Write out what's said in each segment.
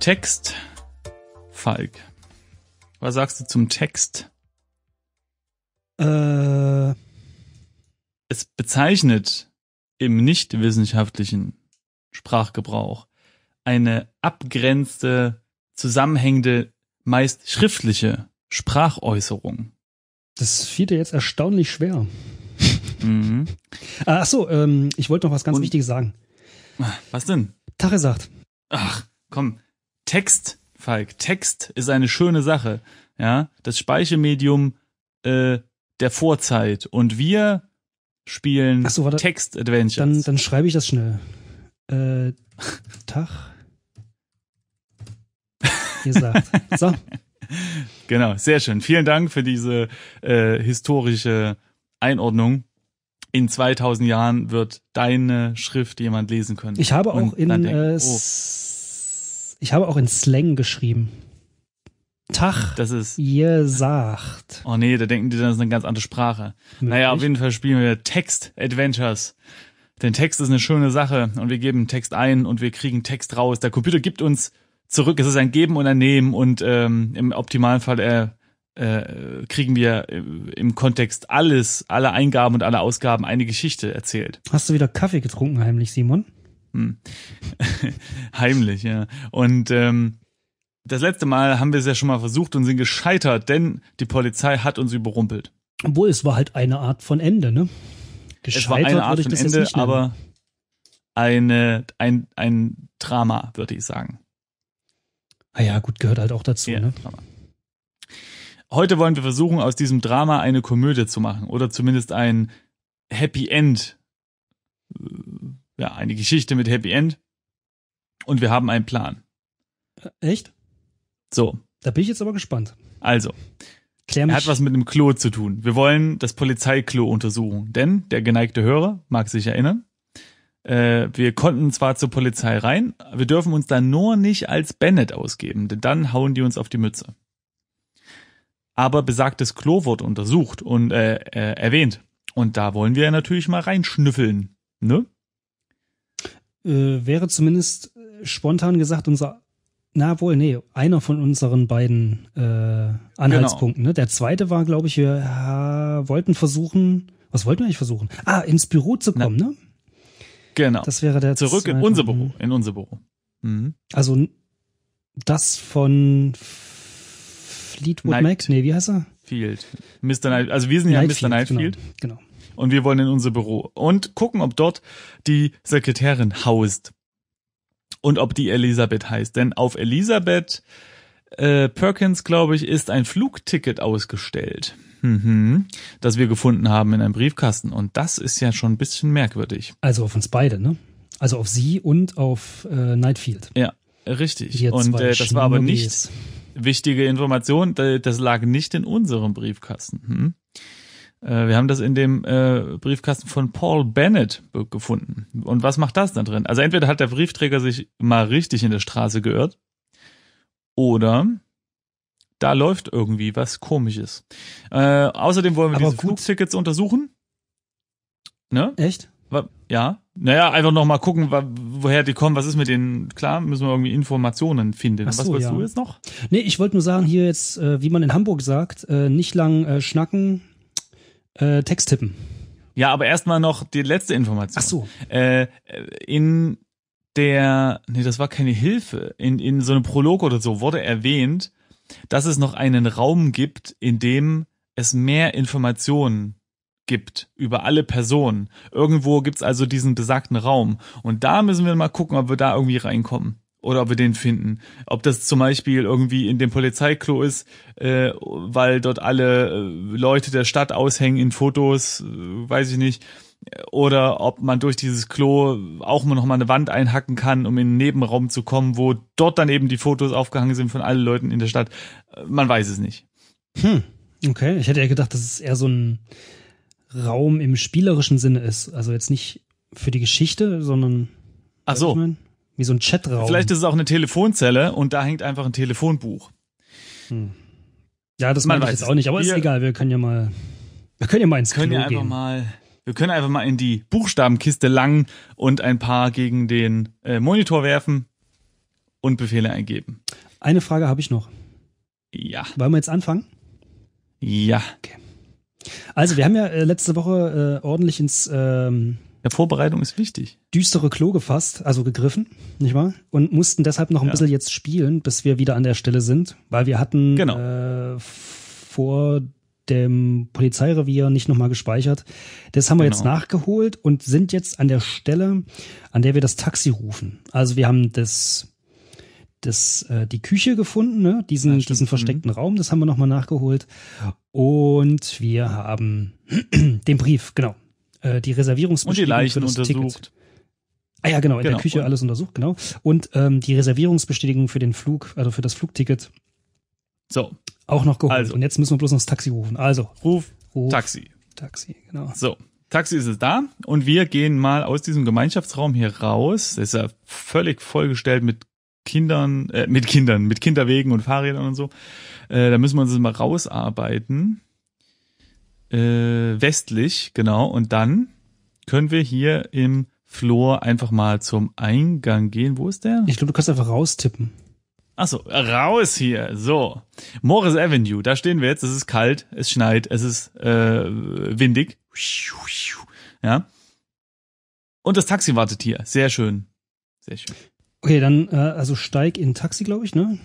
Text, Falk. Was sagst du zum Text? Äh es bezeichnet im nichtwissenschaftlichen Sprachgebrauch eine abgrenzte, zusammenhängende, meist schriftliche Sprachäußerung. Das fiel dir jetzt erstaunlich schwer. Mhm. Ah, ach so, ähm, ich wollte noch was ganz Und, Wichtiges sagen. Was denn? Tache sagt. Ach, komm. Text, Falk. Text ist eine schöne Sache. Ja, das Speichermedium äh, der Vorzeit. Und wir spielen. so, Text Adventures. Dann, dann schreibe ich das schnell. Äh, Tag. Gesagt. So. genau, sehr schön. Vielen Dank für diese äh, historische Einordnung. In 2000 Jahren wird deine Schrift jemand lesen können. Ich habe auch in denkt, äh, oh. ich habe auch in Slang geschrieben. Tach, das ist, ihr sagt. Oh nee, da denken die, das ist eine ganz andere Sprache. Möglich? Naja, auf jeden Fall spielen wir Text-Adventures. Denn Text ist eine schöne Sache und wir geben Text ein und wir kriegen Text raus. Der Computer gibt uns zurück. Es ist ein Geben und ein Nehmen und ähm, im optimalen Fall äh, äh, kriegen wir äh, im Kontext alles, alle Eingaben und alle Ausgaben eine Geschichte erzählt. Hast du wieder Kaffee getrunken heimlich, Simon? Hm. heimlich, ja. Und ähm, das letzte Mal haben wir es ja schon mal versucht und sind gescheitert, denn die Polizei hat uns überrumpelt. Obwohl, es war halt eine Art von Ende, ne? Gescheitert es war eine Art von Ende, aber eine, ein, ein Drama, würde ich sagen. Ah ja, gut, gehört halt auch dazu, ja, ne? Drama. Heute wollen wir versuchen, aus diesem Drama eine Komödie zu machen oder zumindest ein Happy End. Ja, eine Geschichte mit Happy End. Und wir haben einen Plan. Äh, echt? So. Da bin ich jetzt aber gespannt. Also. Klär mich. Er hat was mit einem Klo zu tun. Wir wollen das Polizeiklo untersuchen, denn der geneigte Hörer mag sich erinnern. Äh, wir konnten zwar zur Polizei rein, wir dürfen uns da nur nicht als Bennett ausgeben, denn dann hauen die uns auf die Mütze. Aber besagtes Klo wurde untersucht und äh, äh, erwähnt. Und da wollen wir natürlich mal reinschnüffeln, ne? Äh, wäre zumindest äh, spontan gesagt unser na wohl, nee, einer von unseren beiden äh, Anhaltspunkten. Genau. Ne? Der zweite war, glaube ich, wir äh, wollten versuchen, was wollten wir eigentlich versuchen? Ah, ins Büro zu kommen, na, ne? Genau. Das wäre der Zurück zweite. in unser Büro, mhm. in unser Büro. Mhm. Also das von Fleetwood Night Mac? Nee, wie heißt er? Field. Mr. Night, also wir sind ja Night Mr. Nightfield. Genau, genau. Und wir wollen in unser Büro und gucken, ob dort die Sekretärin haust und ob die Elisabeth heißt. Denn auf Elisabeth äh, Perkins, glaube ich, ist ein Flugticket ausgestellt, mhm. das wir gefunden haben in einem Briefkasten. Und das ist ja schon ein bisschen merkwürdig. Also auf uns beide, ne? Also auf sie und auf äh, Nightfield. Ja, richtig. und äh, das war aber nicht wichtige Information, das lag nicht in unserem Briefkasten. Hm? Äh, wir haben das in dem äh, Briefkasten von Paul Bennett gefunden. Und was macht das da drin? Also entweder hat der Briefträger sich mal richtig in der Straße geirrt oder da läuft irgendwie was Komisches. Äh, außerdem wollen wir Aber diese gut. Flugtickets untersuchen. Ne? Echt? Ja. Naja, einfach nochmal gucken, woher die kommen, was ist mit denen. Klar, müssen wir irgendwie Informationen finden. so, was willst ja. du jetzt noch? Nee, ich wollte nur sagen, hier jetzt, äh, wie man in Hamburg sagt, äh, nicht lang schnacken, äh, Text tippen. Ja, aber erstmal noch die letzte Information. Ach so. Äh, in der, nee, das war keine Hilfe, in, in so einem Prolog oder so wurde erwähnt, dass es noch einen Raum gibt, in dem es mehr Informationen gibt über alle Personen. Irgendwo gibt's also diesen besagten Raum. Und da müssen wir mal gucken, ob wir da irgendwie reinkommen oder ob wir den finden. Ob das zum Beispiel irgendwie in dem Polizeiklo ist, äh, weil dort alle äh, Leute der Stadt aushängen in Fotos, äh, weiß ich nicht. Oder ob man durch dieses Klo auch mal nochmal eine Wand einhacken kann, um in einen Nebenraum zu kommen, wo dort dann eben die Fotos aufgehangen sind von allen Leuten in der Stadt. Äh, man weiß es nicht. Hm, okay. Ich hätte ja gedacht, dass es eher so ein Raum im spielerischen Sinne ist. Also jetzt nicht für die Geschichte, sondern Ach so. Ich mein? Wie so ein Chatraum. Vielleicht ist es auch eine Telefonzelle und da hängt einfach ein Telefonbuch. Hm. Ja, das meine ich jetzt auch nicht, aber ist egal, wir können ja mal wir können ja mal ins können Kino ja einfach gehen. mal wir können einfach mal in die Buchstabenkiste langen und ein paar gegen den äh, Monitor werfen und Befehle eingeben. Eine Frage habe ich noch. Ja. Wollen wir jetzt anfangen? Ja. Okay. Also, wir haben ja äh, letzte Woche äh, ordentlich ins ähm, ja, Vorbereitung ist wichtig. Düstere Klo gefasst, also gegriffen, nicht wahr? Und mussten deshalb noch ein ja. bisschen jetzt spielen, bis wir wieder an der Stelle sind, weil wir hatten genau. äh, vor dem Polizeirevier nicht nochmal gespeichert. Das haben wir genau. jetzt nachgeholt und sind jetzt an der Stelle, an der wir das Taxi rufen. Also wir haben das, das äh, die Küche gefunden, ne? diesen, ja, diesen versteckten mhm. Raum, das haben wir nochmal nachgeholt. Und wir haben den Brief, genau äh, die Reservierungsbestätigung für das untersucht. Ticket. Ah ja, genau, in genau. der Küche alles untersucht, genau. Und ähm, die Reservierungsbestätigung für den Flug, also für das Flugticket. So. Auch noch geholt. Also. Und jetzt müssen wir bloß noch das Taxi rufen. Also. Ruf, Ruf Taxi. Taxi, genau. So. Taxi ist es da und wir gehen mal aus diesem Gemeinschaftsraum hier raus. Das ist ja völlig vollgestellt mit Kindern, äh, mit Kindern, mit Kinderwegen und Fahrrädern und so. Äh, da müssen wir uns mal rausarbeiten äh, westlich, genau. Und dann können wir hier im Flor einfach mal zum Eingang gehen. Wo ist der? Ich glaube, du kannst einfach raustippen. Achso, raus hier. So. Morris Avenue, da stehen wir jetzt. Es ist kalt, es schneit, es ist äh, windig. Ja. Und das Taxi wartet hier. Sehr schön. Sehr schön. Okay, dann äh, also steig in Taxi, glaube ich, ne?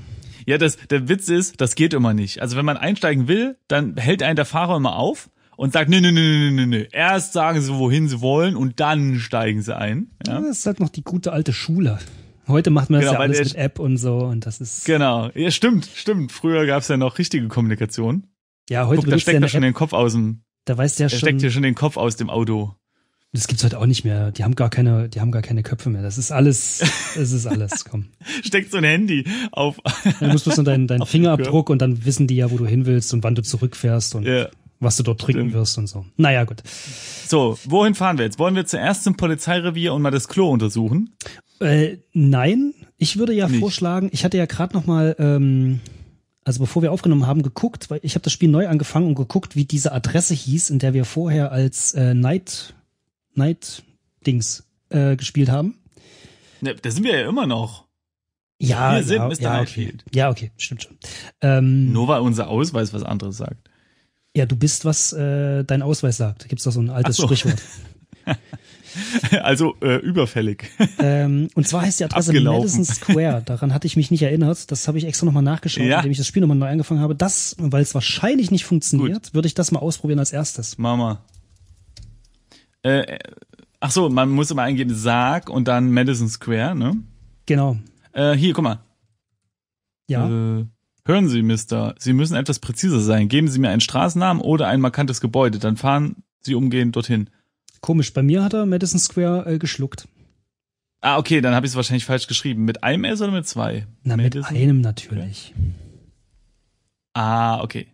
Ja, das, der Witz ist, das geht immer nicht. Also wenn man einsteigen will, dann hält einen der Fahrer immer auf und sagt, nee, nee, nee, nee, nee, nee. Erst sagen sie, wohin sie wollen und dann steigen sie ein. Ja? ja das ist halt noch die gute alte Schule. Heute macht man das genau, ja alles der, mit App und so und das ist. Genau, ja, stimmt, stimmt. Früher gab es ja noch richtige Kommunikation. Ja, heute Guck, da steckt ja schon App. den Kopf aus dem. Da weißt du ja schon. Da steckt ja schon den Kopf aus dem Auto das gibt's heute auch nicht mehr. Die haben gar keine, die haben gar keine Köpfe mehr. Das ist alles, das ist alles. Komm. Steckt so ein Handy auf. Du musst bloß nur deinen, deinen Fingerabdruck und dann wissen die ja, wo du hin willst und wann du zurückfährst und yeah. was du dort trinken wirst und so. Naja, gut. So, wohin fahren wir jetzt? Wollen wir zuerst zum Polizeirevier und mal das Klo untersuchen? Äh, nein, ich würde ja nicht. vorschlagen, ich hatte ja gerade noch mal ähm, also bevor wir aufgenommen haben, geguckt, weil ich habe das Spiel neu angefangen und geguckt, wie diese Adresse hieß, in der wir vorher als äh, Night Night Dings äh, gespielt haben. Ne, da sind wir ja immer noch. Ja, wir sind ja, Mr. Ja, okay. ja, okay, stimmt schon. Ähm, Nur weil unser Ausweis was anderes sagt. Ja, du bist, was äh, dein Ausweis sagt. Gibt es da so ein altes so. Sprichwort. also äh, überfällig. Ähm, und zwar heißt die Adresse Abgelaufen. Madison Square. Daran hatte ich mich nicht erinnert. Das habe ich extra nochmal nachgeschaut, ja. indem ich das Spiel nochmal neu angefangen habe. Das, weil es wahrscheinlich nicht funktioniert, Gut. würde ich das mal ausprobieren als erstes. Mama. Äh, ach so, man muss immer eingeben Sarg und dann Madison Square, ne? Genau. Äh, hier, guck mal. Ja. Äh, hören Sie, Mister, Sie müssen etwas präziser sein. Geben Sie mir einen Straßennamen oder ein markantes Gebäude, dann fahren Sie umgehend dorthin. Komisch, bei mir hat er Madison Square äh, geschluckt. Ah, okay, dann habe ich es wahrscheinlich falsch geschrieben. Mit einem S oder mit zwei? Na, Madison? mit einem natürlich. Ah, okay.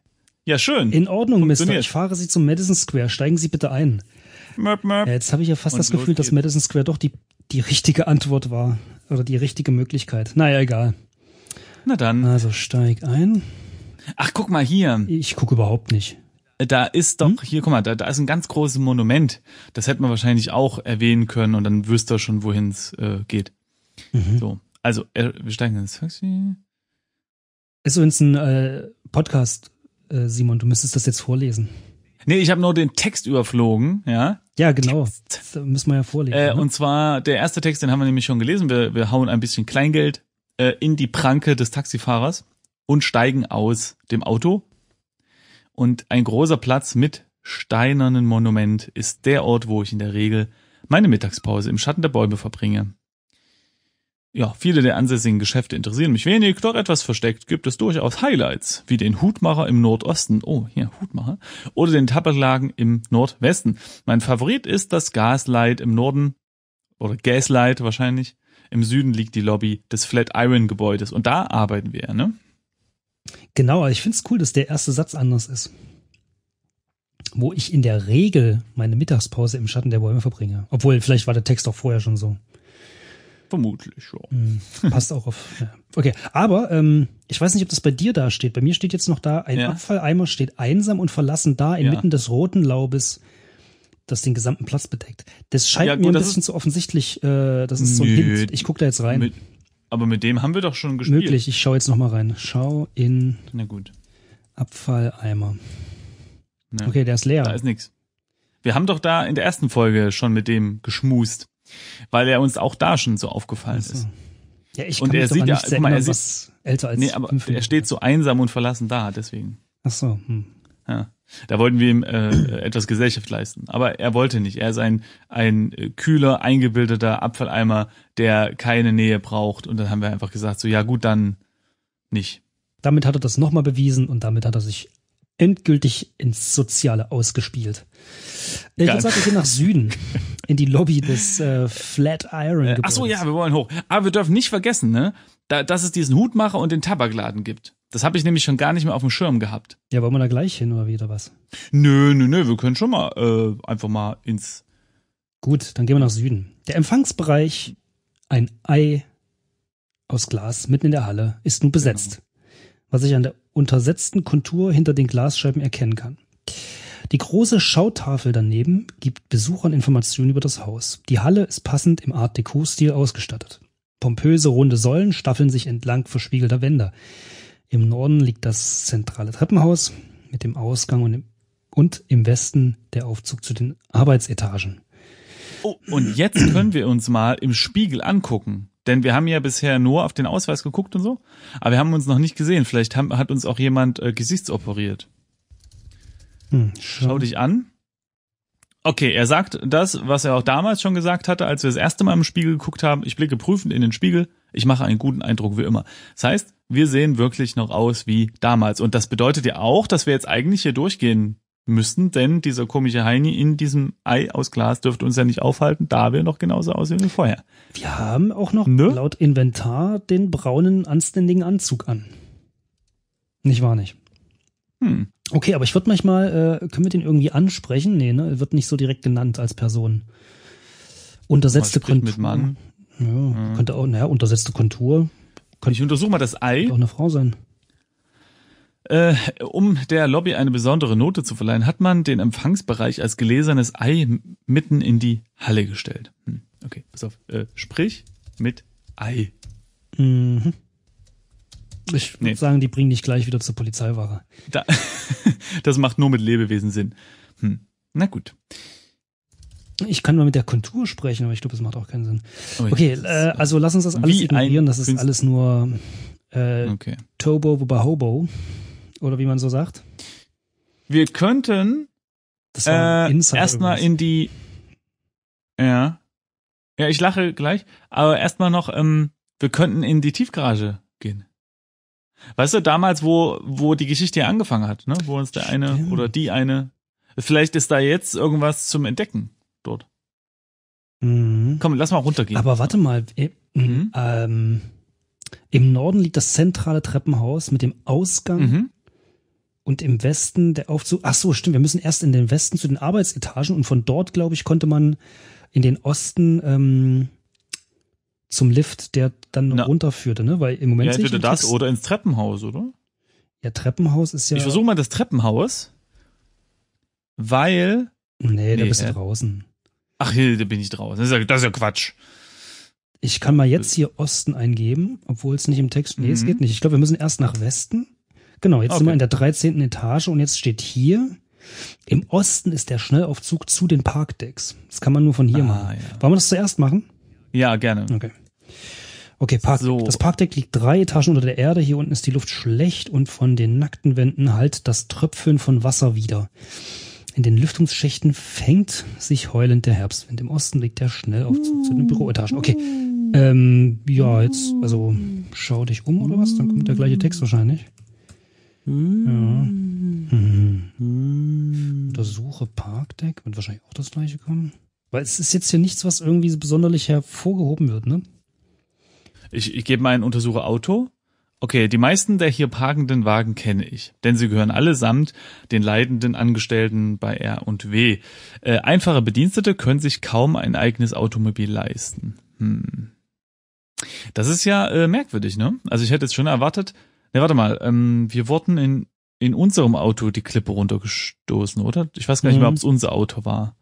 Ja, schön. In Ordnung, Mister. Ich fahre Sie zum Madison Square. Steigen Sie bitte ein möp, möp. Ja, jetzt habe ich ja fast und das Gefühl, dass Madison Square doch die, die richtige Antwort war. Oder die richtige Möglichkeit. Naja, egal. Na dann. Also steig ein. Ach, guck mal hier. Ich gucke überhaupt nicht. Äh, da ist doch, hm? hier, guck mal, da, da ist ein ganz großes Monument. Das hätte man wahrscheinlich auch erwähnen können und dann wüsste er schon, wohin es äh, geht. Mhm. So, also äh, wir steigen ins Taxi. Ist übrigens ein äh, Podcast, äh, Simon, du müsstest das jetzt vorlesen. Nee, ich habe nur den Text überflogen, ja. Ja, genau. Das müssen wir ja vorlesen. Äh, ne? Und zwar der erste Text, den haben wir nämlich schon gelesen. Wir, wir hauen ein bisschen Kleingeld äh, in die Pranke des Taxifahrers und steigen aus dem Auto. Und ein großer Platz mit steinernen Monument ist der Ort, wo ich in der Regel meine Mittagspause im Schatten der Bäume verbringe ja, viele der ansässigen Geschäfte interessieren mich wenig, doch etwas versteckt gibt es durchaus Highlights, wie den Hutmacher im Nordosten, oh, hier Hutmacher, oder den Tabaklagen im Nordwesten. Mein Favorit ist das Gaslight im Norden, oder Gaslight wahrscheinlich. Im Süden liegt die Lobby des Flatiron-Gebäudes und da arbeiten wir, ne? Genau, ich finde es cool, dass der erste Satz anders ist. Wo ich in der Regel meine Mittagspause im Schatten der Bäume verbringe. Obwohl, vielleicht war der Text auch vorher schon so. Vermutlich, ja. Hm, passt auch auf. Ja. Okay, aber ähm, ich weiß nicht, ob das bei dir da steht. Bei mir steht jetzt noch da, ein ja. Abfalleimer steht einsam und verlassen da inmitten ja. des roten Laubes, das den gesamten Platz bedeckt. Das scheint gut, mir ein bisschen ist, zu offensichtlich. Äh, das ist so ein nö, Hint. Ich gucke da jetzt rein. Mit, aber mit dem haben wir doch schon gespielt. Möglich, ich schaue jetzt noch mal rein. Schau in Na gut. Abfalleimer. Okay, der ist leer. Da ist nichts. Wir haben doch da in der ersten Folge schon mit dem geschmust weil er uns auch da schon so aufgefallen so. ist. Ja, ich kann und er sieht ja, guck mal, er genau, sieht, älter als nee, aber er steht so einsam und verlassen da, deswegen. Ach so. Hm. Ja. Da wollten wir ihm äh, äh etwas Gesellschaft leisten, aber er wollte nicht. Er ist ein, ein äh, kühler, eingebildeter Abfalleimer, der keine Nähe braucht. Und dann haben wir einfach gesagt, so ja gut, dann nicht. Damit hat er das nochmal bewiesen und damit hat er sich endgültig ins Soziale ausgespielt. Äh, ich würde sagen, wir gehen nach Süden, in die Lobby des äh, Flatiron. Äh, ach so, ja, wir wollen hoch. Aber wir dürfen nicht vergessen, ne, da, dass es diesen Hutmacher und den Tabakladen gibt. Das habe ich nämlich schon gar nicht mehr auf dem Schirm gehabt. Ja, wollen wir da gleich hin oder wieder was? Nö, nö, nö, wir können schon mal äh, einfach mal ins. Gut, dann gehen wir nach Süden. Der Empfangsbereich, ein Ei aus Glas mitten in der Halle, ist nun besetzt. Genau. Was ich an der untersetzten Kontur hinter den Glasscheiben erkennen kann. Die große Schautafel daneben gibt Besuchern Informationen über das Haus. Die Halle ist passend im Art Deco-Stil ausgestattet. Pompöse runde Säulen staffeln sich entlang verspiegelter Wände. Im Norden liegt das zentrale Treppenhaus mit dem Ausgang und im, und im Westen der Aufzug zu den Arbeitsetagen. Oh, und jetzt können wir uns mal im Spiegel angucken. Denn wir haben ja bisher nur auf den Ausweis geguckt und so. Aber wir haben uns noch nicht gesehen. Vielleicht haben, hat uns auch jemand äh, gesichtsoperiert. Hm, Schau dich an. Okay, er sagt das, was er auch damals schon gesagt hatte, als wir das erste Mal im Spiegel geguckt haben. Ich blicke prüfend in den Spiegel. Ich mache einen guten Eindruck wie immer. Das heißt, wir sehen wirklich noch aus wie damals. Und das bedeutet ja auch, dass wir jetzt eigentlich hier durchgehen müssten, denn dieser komische Heini in diesem Ei aus Glas dürfte uns ja nicht aufhalten, da wir noch genauso aussehen wie vorher. Wir haben auch noch ne? laut Inventar den braunen, anständigen Anzug an. Nicht wahr nicht? Hm. Okay, aber ich würde manchmal, äh, können wir den irgendwie ansprechen? Nee, ne? Wird nicht so direkt genannt als Person. Untersetzte Kontur. Mit Mann. Ja, hm. könnte auch, naja, untersetzte Kontur. Könnte, ich untersuche mal das Ei. Könnte auch eine Frau sein. Äh, um der Lobby eine besondere Note zu verleihen, hat man den Empfangsbereich als gläsernes Ei mitten in die Halle gestellt. Hm. Okay, pass auf. Äh, sprich mit Ei. Mhm. Ich würde nee. sagen, die bringen dich gleich wieder zur Polizeiwache. Da, das macht nur mit Lebewesen Sinn. Hm. Na gut. Ich kann mal mit der Kontur sprechen, aber ich glaube, das macht auch keinen Sinn. Oh ja, okay, äh, also lass uns das alles ignorieren. Das ist alles nur äh, okay. Tobo wobei Hobo. Oder wie man so sagt. Wir könnten äh, erstmal in die. Ja. Ja, ich lache gleich, aber erstmal noch, ähm, wir könnten in die Tiefgarage gehen. Weißt du, damals, wo, wo die Geschichte ja angefangen hat, ne? wo uns der Stimmt. eine oder die eine. Vielleicht ist da jetzt irgendwas zum Entdecken dort. Mhm. Komm, lass mal runtergehen. Aber warte mal. E- mhm. Ähm, Im Norden liegt das zentrale Treppenhaus mit dem Ausgang mhm. und im Westen der Aufzug. Ach so, stimmt. Wir müssen erst in den Westen zu den Arbeitsetagen und von dort, glaube ich, konnte man in den Osten ähm, zum Lift, der dann Na, runterführte, ne? Weil im Moment. Ja, entweder das oder ins Treppenhaus, oder? Ja, Treppenhaus ist ja. Ich versuche mal das Treppenhaus, weil. Nee, nee da bist äh, du draußen. Ach, hier, da bin ich draußen. Das ist ja, das ist ja Quatsch. Ich kann mal jetzt hier Osten eingeben, obwohl es nicht im Text steht. Nee, mhm. es geht nicht. Ich glaube, wir müssen erst nach Westen. Genau, jetzt okay. sind wir in der 13. Etage und jetzt steht hier, im Osten ist der Schnellaufzug zu den Parkdecks. Das kann man nur von hier ah, machen. Ja. Wollen wir das zuerst machen? Ja, gerne. Okay. Okay, Park, so. das Parkdeck liegt drei Etagen unter der Erde. Hier unten ist die Luft schlecht und von den nackten Wänden halt das Tröpfeln von Wasser wieder. In den Lüftungsschächten fängt sich heulend der Herbstwind. Im Osten liegt schnell auf zu den Büroetagen. Okay. Ähm, ja, jetzt, also schau dich um oder was? Dann kommt der gleiche Text wahrscheinlich. Ja. Hm. Untersuche Parkdeck. Wird wahrscheinlich auch das gleiche kommen. Weil es ist jetzt hier nichts, was irgendwie so besonderlich hervorgehoben wird, ne? Ich, ich gebe mal ein Untersuche Auto. Okay, die meisten der hier parkenden Wagen kenne ich, denn sie gehören allesamt den leidenden Angestellten bei R und W. Äh, einfache Bedienstete können sich kaum ein eigenes Automobil leisten. Hm. Das ist ja äh, merkwürdig, ne? Also ich hätte jetzt schon erwartet. Ne, warte mal, ähm, wir wurden in in unserem Auto die Klippe runtergestoßen, oder? Ich weiß gar nicht mehr, mhm. ob es unser Auto war.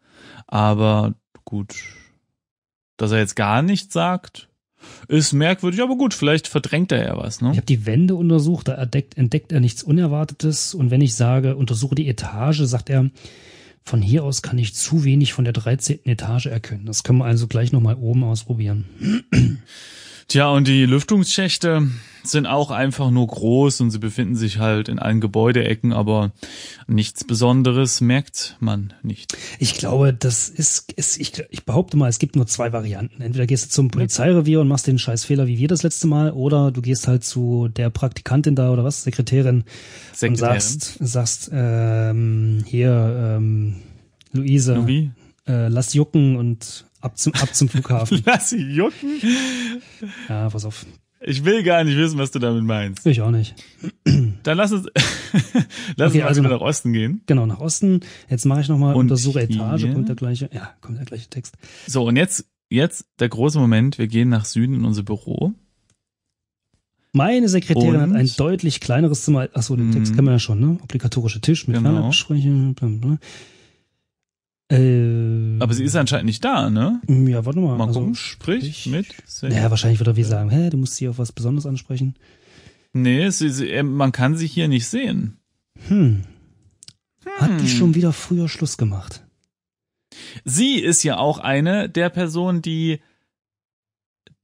Aber gut, dass er jetzt gar nichts sagt, ist merkwürdig, aber gut, vielleicht verdrängt er ja was. Ne? Ich habe die Wände untersucht, da entdeckt, entdeckt er nichts Unerwartetes. Und wenn ich sage, untersuche die Etage, sagt er, von hier aus kann ich zu wenig von der 13. Etage erkennen. Das können wir also gleich nochmal oben ausprobieren. Tja, und die Lüftungsschächte sind auch einfach nur groß und sie befinden sich halt in allen Gebäudeecken, aber nichts Besonderes merkt man nicht. Ich glaube, das ist, ist ich, ich behaupte mal, es gibt nur zwei Varianten. Entweder gehst du zum Polizeirevier und machst den Scheißfehler wie wir das letzte Mal, oder du gehst halt zu der Praktikantin da oder was, Sekretärin, Sekretärin. und sagst, sagst ähm, hier, ähm, Luise, äh, lass jucken und ab zum, ab zum Flughafen. Lass sie jucken. Ja, pass auf. Ich will gar nicht wissen, was du damit meinst. Ich auch nicht. Dann lass uns, lass okay, uns also nach, nach Osten gehen. Genau, nach Osten. Jetzt mache ich nochmal untersuche Etage, hier. kommt der gleiche, ja, kommt der gleiche Text. So, und jetzt, jetzt der große Moment, wir gehen nach Süden in unser Büro. Meine Sekretärin und? hat ein deutlich kleineres Zimmer. Achso, den Text mhm. kennen wir ja schon, ne? Obligatorische Tisch mit genau. Fernabsprechen. Blablabla. Ähm. Aber sie ist anscheinend nicht da, ne? Ja, warte mal. Mal also, gucken, sprich, sprich mit. Sing. Naja, wahrscheinlich wird er wie sagen, hä, du musst sie auf was Besonderes ansprechen. Nee, sie, sie, man kann sie hier nicht sehen. Hm. hm. Hat die hm. schon wieder früher Schluss gemacht? Sie ist ja auch eine der Personen, die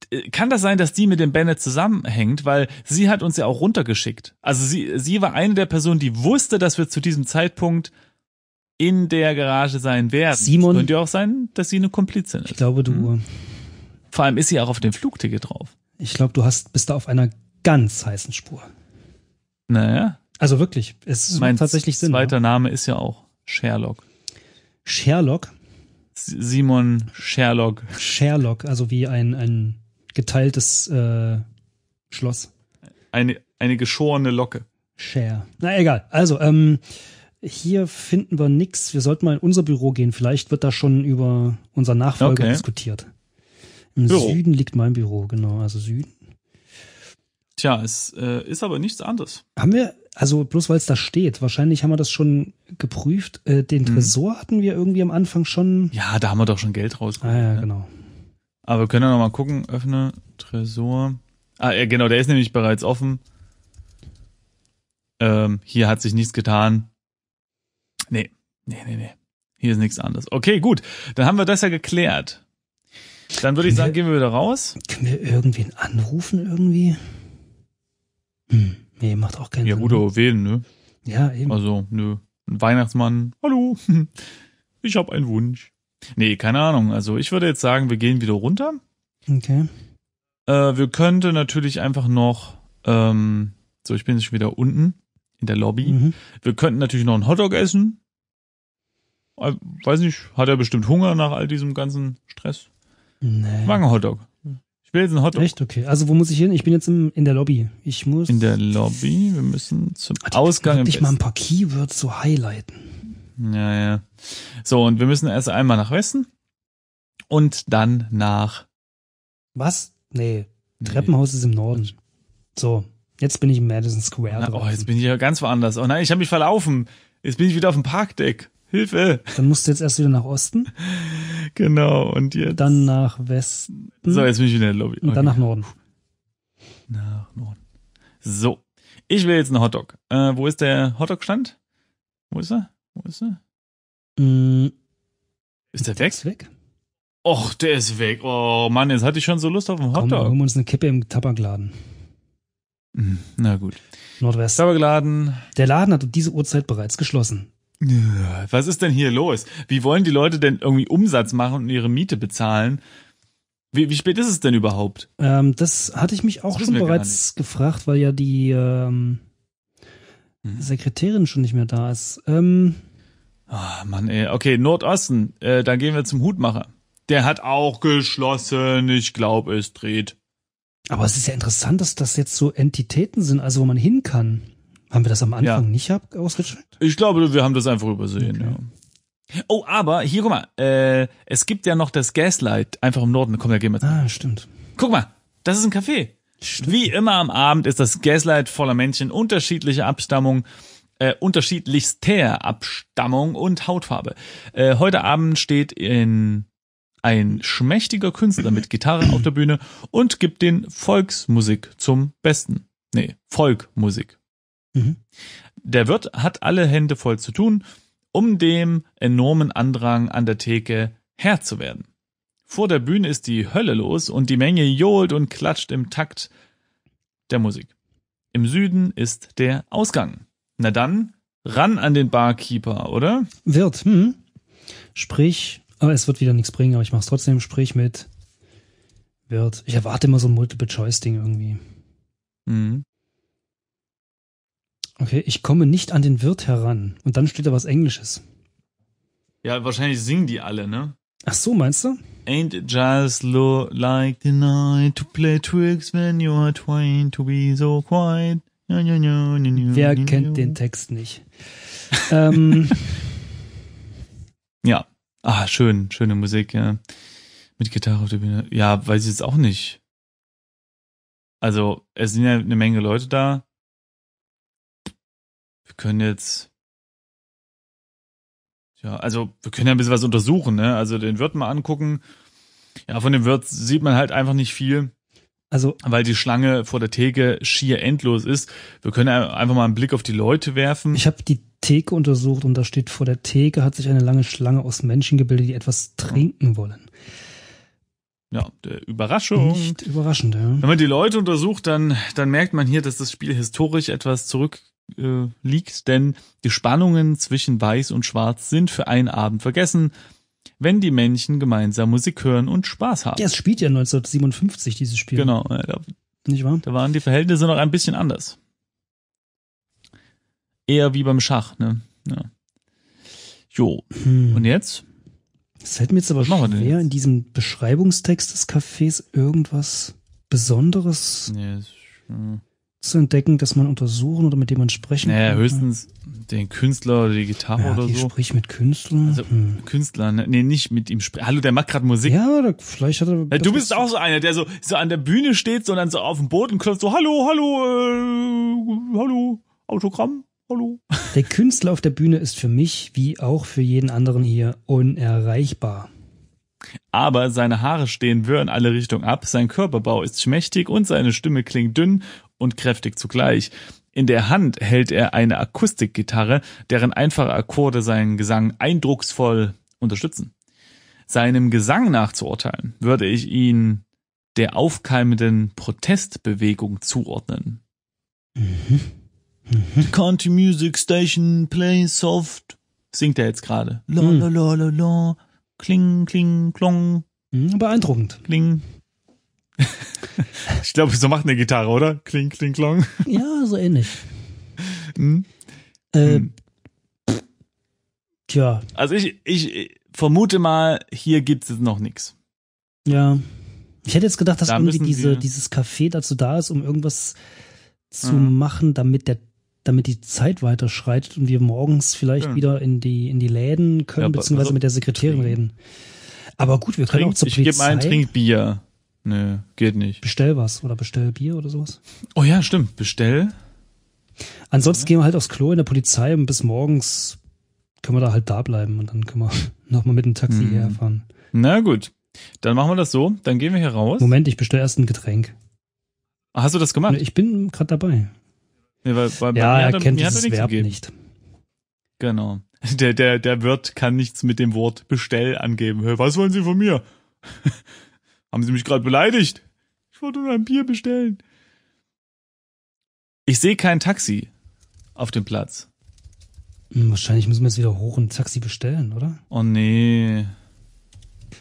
äh, kann das sein, dass die mit dem Bennett zusammenhängt, weil sie hat uns ja auch runtergeschickt. Also sie, sie war eine der Personen, die wusste, dass wir zu diesem Zeitpunkt in der Garage sein werden. Simon. Könnte ja auch sein, dass sie eine Komplizin ist. Ich glaube, du. Mhm. Vor allem ist sie auch auf dem Flugticket drauf. Ich glaube, du hast, bist da auf einer ganz heißen Spur. Naja. Also wirklich, es mein macht tatsächlich Sinn. Mein zweiter ja. Ne? Name ist ja auch Sherlock. Sherlock? Simon Sherlock. Sherlock, also wie ein, ein geteiltes äh, Schloss. Eine, eine geschorene Locke. Share. Na egal. Also, ähm, hier finden wir nichts. Wir sollten mal in unser Büro gehen. Vielleicht wird da schon über unser Nachfolger okay. diskutiert. Im Büro. Süden liegt mein Büro, genau, also Süden. Tja, es äh, ist aber nichts anderes. Haben wir, also bloß weil es da steht, wahrscheinlich haben wir das schon geprüft. Äh, den mhm. Tresor hm. hatten wir irgendwie am Anfang schon. Ja, da haben wir doch schon Geld raus. Ah ja, ne? genau. Aber wir können ja nochmal gucken, öffne Tresor. Ah, ja, genau, der ist nämlich bereits offen. Ähm, hier hat sich nichts getan. Nee, nee, nee, nee. Hier ist nichts anderes. Okay, gut. Dann haben wir das ja geklärt. Dann würde ich sagen, wir, gehen wir wieder raus. Können wir irgendwen anrufen irgendwie? Hm, nee, macht auch keinen ja, Sinn. Ja, gut, ne? aber wen, ne? Ja, eben. Also, nö. Ein Weihnachtsmann. Hallo. Ich habe einen Wunsch. Nee, keine Ahnung. Also, ich würde jetzt sagen, wir gehen wieder runter. Okay. Äh, wir könnten natürlich einfach noch, ähm, so, ich bin jetzt schon wieder unten in der Lobby. Mhm. Wir könnten natürlich noch einen Hotdog essen. Äh, weiß nicht, hat er bestimmt Hunger nach all diesem ganzen Stress? Nee. Mag einen Hotdog. Ich will jetzt einen Hotdog. Echt? Okay. Also wo muss ich hin? Ich bin jetzt im, in der Lobby. Ich muss... In der Lobby? Wir müssen zum Ach, Ausgang... Ich mal ein paar Keywords so highlighten. Ja, ja. So, und wir müssen erst einmal nach Westen und dann nach... Was? Nee. nee. Treppenhaus ist im Norden. So, Jetzt bin ich im Madison Square. Na, oh, jetzt bin ich ja ganz woanders. Oh nein, ich habe mich verlaufen. Jetzt bin ich wieder auf dem Parkdeck. Hilfe! Dann musst du jetzt erst wieder nach Osten. Genau, und jetzt. Dann nach Westen. So, jetzt bin ich wieder in der Lobby. Okay. Und dann nach Norden. Nach Norden. So. Ich will jetzt einen Hotdog. Äh, wo ist der Hotdog-Stand? Wo ist er? Wo ist er? Mm, ist der, der weg? Ist weg. Och, der ist weg. Oh Mann, jetzt hatte ich schon so Lust auf einen Hotdog. Komm, wir holen uns eine Kippe im Tabakladen. Mhm. Na gut. Nordwest. Aber geladen. Der Laden hat um diese Uhrzeit bereits geschlossen. Was ist denn hier los? Wie wollen die Leute denn irgendwie Umsatz machen und ihre Miete bezahlen? Wie, wie spät ist es denn überhaupt? Ähm, das hatte ich mich auch schon bereits gefragt, weil ja die ähm, mhm. Sekretärin schon nicht mehr da ist. Ähm, Ah, oh Mann, ey. Okay, Nordosten. Äh, dann gehen wir zum Hutmacher. Der hat auch geschlossen. Ich glaube, es dreht. Aber es ist ja interessant, dass das jetzt so Entitäten sind, also wo man hin kann. Haben wir das am Anfang ja. nicht ausgecheckt? Ich glaube, wir haben das einfach übersehen, okay. ja. Oh, aber hier, guck mal, äh, es gibt ja noch das Gaslight, einfach im Norden, komm, da gehen wir jetzt. Ah, stimmt. Guck mal, das ist ein Café. Stimmt. Wie immer am Abend ist das Gaslight voller Männchen unterschiedlicher Abstammung, äh, unterschiedlichster Abstammung und Hautfarbe. Äh, heute Abend steht in ein schmächtiger Künstler mit Gitarren auf der Bühne und gibt den Volksmusik zum Besten. Nee, Volkmusik. Mhm. Der Wirt hat alle Hände voll zu tun, um dem enormen Andrang an der Theke Herr zu werden. Vor der Bühne ist die Hölle los und die Menge johlt und klatscht im Takt der Musik. Im Süden ist der Ausgang. Na dann, ran an den Barkeeper, oder? Wirt, hm. Sprich, aber es wird wieder nichts bringen, aber ich mache es trotzdem. Sprich mit wird. Ich erwarte immer so ein Multiple-Choice-Ding irgendwie. Mhm. Okay, ich komme nicht an den Wirt heran. Und dann steht da was Englisches. Ja, wahrscheinlich singen die alle, ne? Ach so, meinst du? Ain't it just look like the night to play tricks when you are trying to be so quiet? Wer kennt den Text nicht? ähm, Ah, schön, schöne Musik, ja. Mit Gitarre auf der Bühne. Ja, weiß ich jetzt auch nicht. Also, es sind ja eine Menge Leute da. Wir können jetzt. Ja, also, wir können ja ein bisschen was untersuchen, ne? Also, den Wirt mal angucken. Ja, von dem Wirt sieht man halt einfach nicht viel. Also, weil die Schlange vor der Theke schier endlos ist. Wir können einfach mal einen Blick auf die Leute werfen. Ich habe die Theke untersucht und da steht, vor der Theke hat sich eine lange Schlange aus Menschen gebildet, die etwas trinken wollen. Ja, Überraschung. Nicht überraschend, ja. Wenn man die Leute untersucht, dann, dann merkt man hier, dass das Spiel historisch etwas zurückliegt, äh, denn die Spannungen zwischen Weiß und Schwarz sind für einen Abend vergessen, wenn die Männchen gemeinsam Musik hören und Spaß haben. Ja, es spielt ja 1957 dieses Spiel. Genau, ja, da, nicht wahr? Da waren die Verhältnisse noch ein bisschen anders eher wie beim Schach, ne? Ja. Jo. Hm. Und jetzt? Es fällt mir jetzt aber Was schwer, denn in diesem Beschreibungstext des Cafés irgendwas Besonderes nee, hm. zu entdecken, das man untersuchen oder mit dem man sprechen naja, kann. Naja, höchstens den Künstler oder die Gitarre ja, oder ich sprich mit Künstlern. Also, hm. Künstler, ne? nee, nicht mit ihm sprechen. Hallo, der macht gerade Musik. Ja, da, vielleicht hat er... Ja, äh, du bist auch so einer, der so, so an der Bühne steht, sondern so auf dem Boden klopft so, hallo, hallo, äh, hallo, Autogramm. Hallo. Der Künstler auf der Bühne ist für mich, wie auch für jeden anderen hier, unerreichbar. Aber seine Haare stehen wirr in alle Richtungen ab, sein Körperbau ist schmächtig und seine Stimme klingt dünn und kräftig zugleich. In der Hand hält er eine Akustikgitarre, deren einfache Akkorde seinen Gesang eindrucksvoll unterstützen. Seinem Gesang nachzuurteilen, würde ich ihn der aufkeimenden Protestbewegung zuordnen. Mhm. Mhm. Country Music Station, play soft. Singt er jetzt gerade. La, mhm. la, la, la, la. Kling, kling, klong. Mhm, beeindruckend. Kling. ich glaube, so macht eine Gitarre, oder? Kling, kling, klong. ja, so ähnlich. Mhm. Äh, hm. tja. Also ich, ich vermute mal, hier gibt es noch nichts. Ja. Ich hätte jetzt gedacht, dass da irgendwie diese, dieses Café dazu da ist, um irgendwas zu hm. machen, damit der damit die Zeit weiter schreitet und wir morgens vielleicht ja. Hm. wieder in die, in die Läden können, ja, beziehungsweise also mit der Sekretärin trinken. reden. Aber gut, wir können Trink, auch zur ich Polizei. Ich gebe ein Trinkbier. Nö, geht nicht. Bestell was oder bestell Bier oder sowas. Oh ja, stimmt. Bestell. Ansonsten ja. gehen wir halt aufs Klo in der Polizei und bis morgens können wir da halt da bleiben und dann können wir nochmal mit dem Taxi hm. herfahren. Na gut. Dann machen wir das so. Dann gehen wir hier raus. Moment, ich bestelle erst ein Getränk. Hast du das gemacht? Ich bin gerade dabei. Nee, weil, weil ja, er, er kennt dieses Verb gegeben. nicht. Genau. Der, der, der Wirt kann nichts mit dem Wort Bestell angeben. Hey, was wollen Sie von mir? Haben Sie mich gerade beleidigt? Ich wollte nur ein Bier bestellen. Ich sehe kein Taxi auf dem Platz. Hm, wahrscheinlich müssen wir jetzt wieder hoch und ein Taxi bestellen, oder? Oh nee.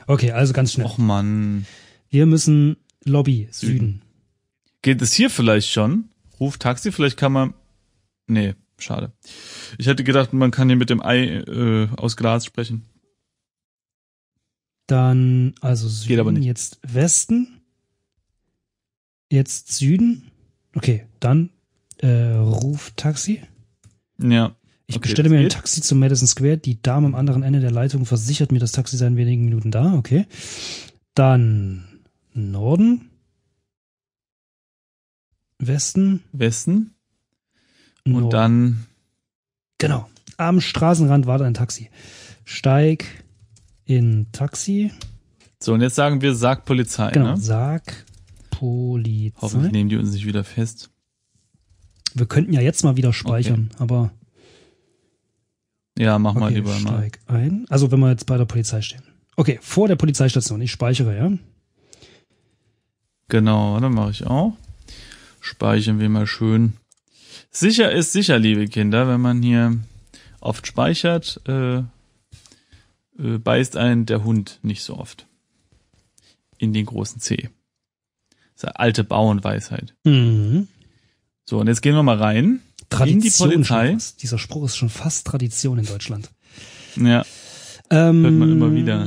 Okay, also ganz schnell. Och Mann. Wir müssen Lobby, Süden. Süden. Geht es hier vielleicht schon? Ruf Taxi, vielleicht kann man. Nee, schade. Ich hätte gedacht, man kann hier mit dem Ei äh, aus Glas sprechen. Dann, also Süden, Geht aber nicht. jetzt Westen, jetzt Süden. Okay, dann äh, Ruf Taxi. Ja. Ich okay, bestelle mir ein Taxi zum Madison Square. Die Dame am anderen Ende der Leitung versichert mir, das Taxi sei in wenigen Minuten da. Okay. Dann Norden. Westen. Westen. Und no. dann. Genau. Am Straßenrand war da ein Taxi. Steig in Taxi. So, und jetzt sagen wir, sag Polizei. Genau, ne? sag Polizei. Hoffentlich nehmen die uns nicht wieder fest. Wir könnten ja jetzt mal wieder speichern, okay. aber. Ja, mach okay, mal lieber mal. Steig ein. Also, wenn wir jetzt bei der Polizei stehen. Okay, vor der Polizeistation. Ich speichere, ja? Genau, dann mache ich auch. Speichern wir mal schön. Sicher ist sicher, liebe Kinder, wenn man hier oft speichert, äh, äh, beißt einen der Hund nicht so oft. In den großen C. Das ist eine alte Bauernweisheit. Mhm. So, und jetzt gehen wir mal rein. Tradition. In die Polizei. Fast, dieser Spruch ist schon fast Tradition in Deutschland. Ja. Ähm, hört man immer wieder.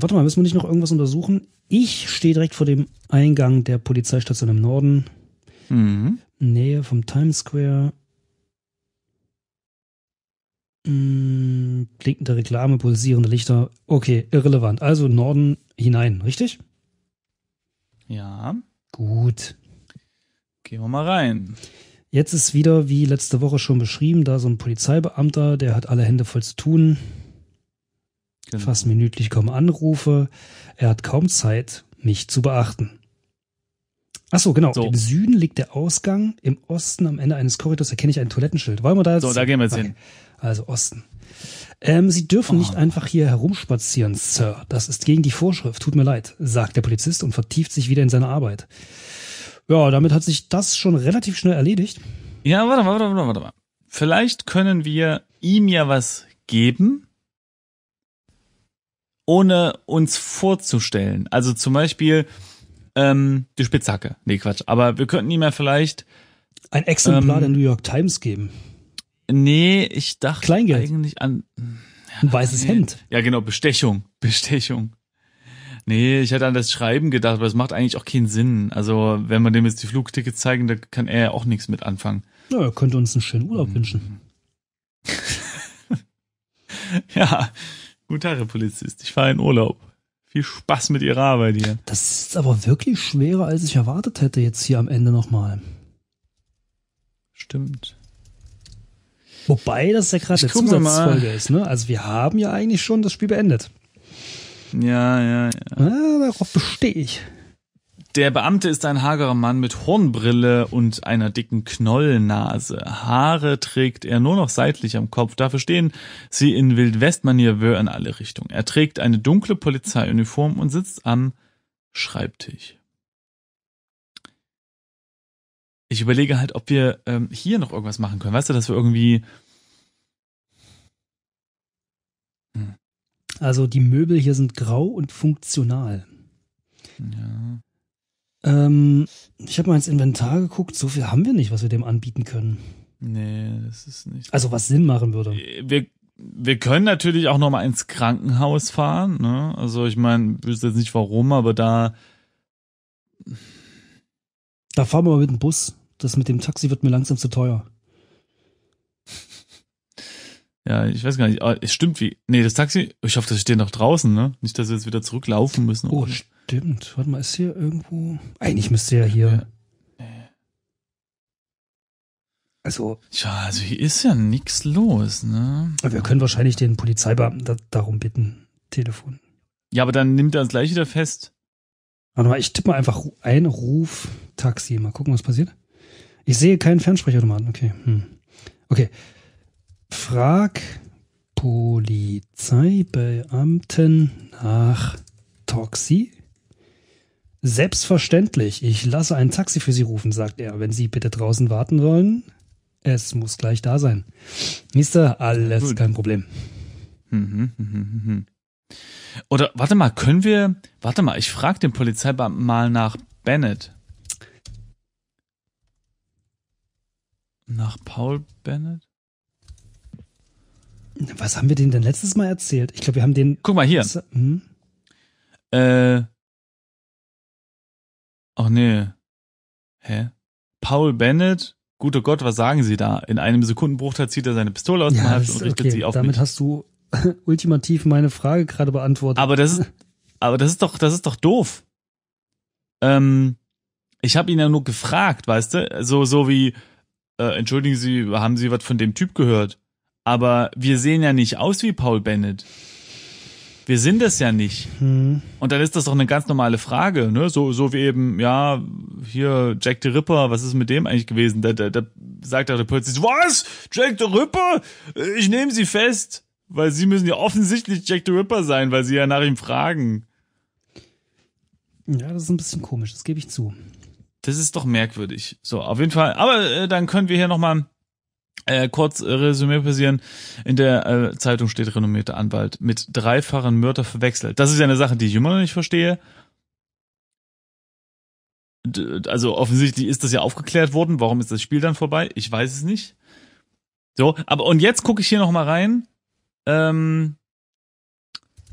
Warte mal, müssen wir nicht noch irgendwas untersuchen? Ich stehe direkt vor dem Eingang der Polizeistation im Norden. Mhm. Nähe vom Times Square. Mh, hm, blinkende Reklame, pulsierende Lichter. Okay, irrelevant. Also Norden hinein, richtig? Ja. Gut. Gehen wir mal rein. Jetzt ist wieder, wie letzte Woche schon beschrieben, da so ein Polizeibeamter, der hat alle Hände voll zu tun. Genau. Fast minütlich kommen Anrufe. Er hat kaum Zeit, mich zu beachten. Ach so, genau. So. Im Süden liegt der Ausgang, im Osten am Ende eines Korridors erkenne ich ein Toilettenschild. Wollen wir da jetzt? So, da gehen wir jetzt okay. hin. Also Osten. Ähm, Sie dürfen oh. nicht ah. einfach hier herumspazieren, Sir. Das ist gegen die Vorschrift. Tut mir leid, sagt der Polizist und vertieft sich wieder in seine Arbeit. Ja, damit hat sich das schon relativ schnell erledigt. Ja, warte mal, warte mal, warte mal. Vielleicht können wir ihm ja was geben, ohne uns vorzustellen. Also zum Beispiel, ähm, die Spitzhacke. Nee, Quatsch. Aber wir könnten ihm ja vielleicht. Ein Exemplar ähm, der New York Times geben. Nee, ich dachte Kleingeld. eigentlich an. Ja, Ein weißes nee. Hemd. Ja, genau, Bestechung. Bestechung. Nee, ich hatte an das Schreiben gedacht, aber das macht eigentlich auch keinen Sinn. Also, wenn man dem jetzt die Flugtickets zeigen, da kann er ja auch nichts mit anfangen. Ja, er könnte uns einen schönen Urlaub mhm. wünschen. ja, guten Tag, Herr Polizist. Ich fahre in Urlaub. Viel Spaß mit ihrer Arbeit hier. Das ist aber wirklich schwerer, als ich erwartet hätte, jetzt hier am Ende nochmal. Stimmt. Wobei das ja gerade eine Zusatzfolge ist, ne? Also wir haben ja eigentlich schon das Spiel beendet. Ja, ja, ja. ja ah, darauf bestehe ich. Der Beamte ist ein hagerer Mann mit Hornbrille und einer dicken Knollnase. Haare trägt er nur noch seitlich am Kopf, dafür stehen sie in Wildwestmanier Wö in alle Richtungen. Er trägt eine dunkle Polizeiuniform und sitzt am Schreibtisch. Ich überlege halt, ob wir ähm, hier noch irgendwas machen können. Weißt du, dass wir irgendwie Also die Möbel hier sind grau und funktional. Ja. Ähm, ich habe mal ins Inventar geguckt, so viel haben wir nicht, was wir dem anbieten können. Nee, das ist nicht. Also was Sinn machen würde. Wir, wir können natürlich auch nochmal ins Krankenhaus fahren. Ne? Also ich meine, ich wüsste jetzt nicht warum, aber da. Da fahren wir mal mit dem Bus. Das mit dem Taxi wird mir langsam zu teuer. Ja, ich weiß gar nicht. Aber ah, es stimmt wie. Nee, das Taxi. Ich hoffe, dass ich den noch draußen, ne? Nicht, dass wir jetzt wieder zurücklaufen müssen. Oh, stimmt. Warte mal, ist hier irgendwo. Eigentlich müsste ja hier. Also. Tja, also hier ist ja nichts los, ne? Wir können wahrscheinlich den Polizeibeamten da, darum bitten. Telefon. Ja, aber dann nimmt er uns gleich wieder fest. Warte mal, ich tippe mal einfach ein Ruf Taxi. Mal gucken, was passiert. Ich sehe keinen Fernsprechautomaten. Okay. Hm. Okay. Frag Polizeibeamten nach Toxi? Selbstverständlich, ich lasse ein Taxi für Sie rufen, sagt er. Wenn Sie bitte draußen warten wollen, es muss gleich da sein. Mister, alles Gut. kein Problem. Mhm, mhm, mhm, Oder warte mal, können wir, warte mal, ich frage den Polizeibeamten mal nach Bennett. Nach Paul Bennett? Was haben wir den denn letztes Mal erzählt? Ich glaube, wir haben den. Guck mal hier. Hm? Äh. Ach nee. Hä? Paul Bennett, guter Gott, was sagen Sie da? In einem Sekundenbruchteil zieht er seine Pistole aus ja, dem Hals und richtet okay. sie auf Damit mich. hast du ultimativ meine Frage gerade beantwortet. Aber das ist, aber das ist doch, das ist doch doof. Ähm, ich habe ihn ja nur gefragt, weißt du, so so wie, äh, entschuldigen Sie, haben Sie was von dem Typ gehört? aber wir sehen ja nicht aus wie Paul Bennett. Wir sind es ja nicht. Hm. Und dann ist das doch eine ganz normale Frage, ne? So, so wie eben, ja, hier, Jack the Ripper, was ist mit dem eigentlich gewesen? Da, da, da sagt er plötzlich, was? Jack the Ripper? Ich nehme sie fest. Weil sie müssen ja offensichtlich Jack the Ripper sein, weil sie ja nach ihm fragen. Ja, das ist ein bisschen komisch, das gebe ich zu. Das ist doch merkwürdig. So, auf jeden Fall. Aber äh, dann können wir hier nochmal äh, kurz äh, Resümee passieren. In der äh, Zeitung steht renommierter Anwalt mit dreifachen Mörder verwechselt. Das ist ja eine Sache, die ich immer noch nicht verstehe. D also offensichtlich ist das ja aufgeklärt worden. Warum ist das Spiel dann vorbei? Ich weiß es nicht. So, aber und jetzt gucke ich hier nochmal rein. Ähm,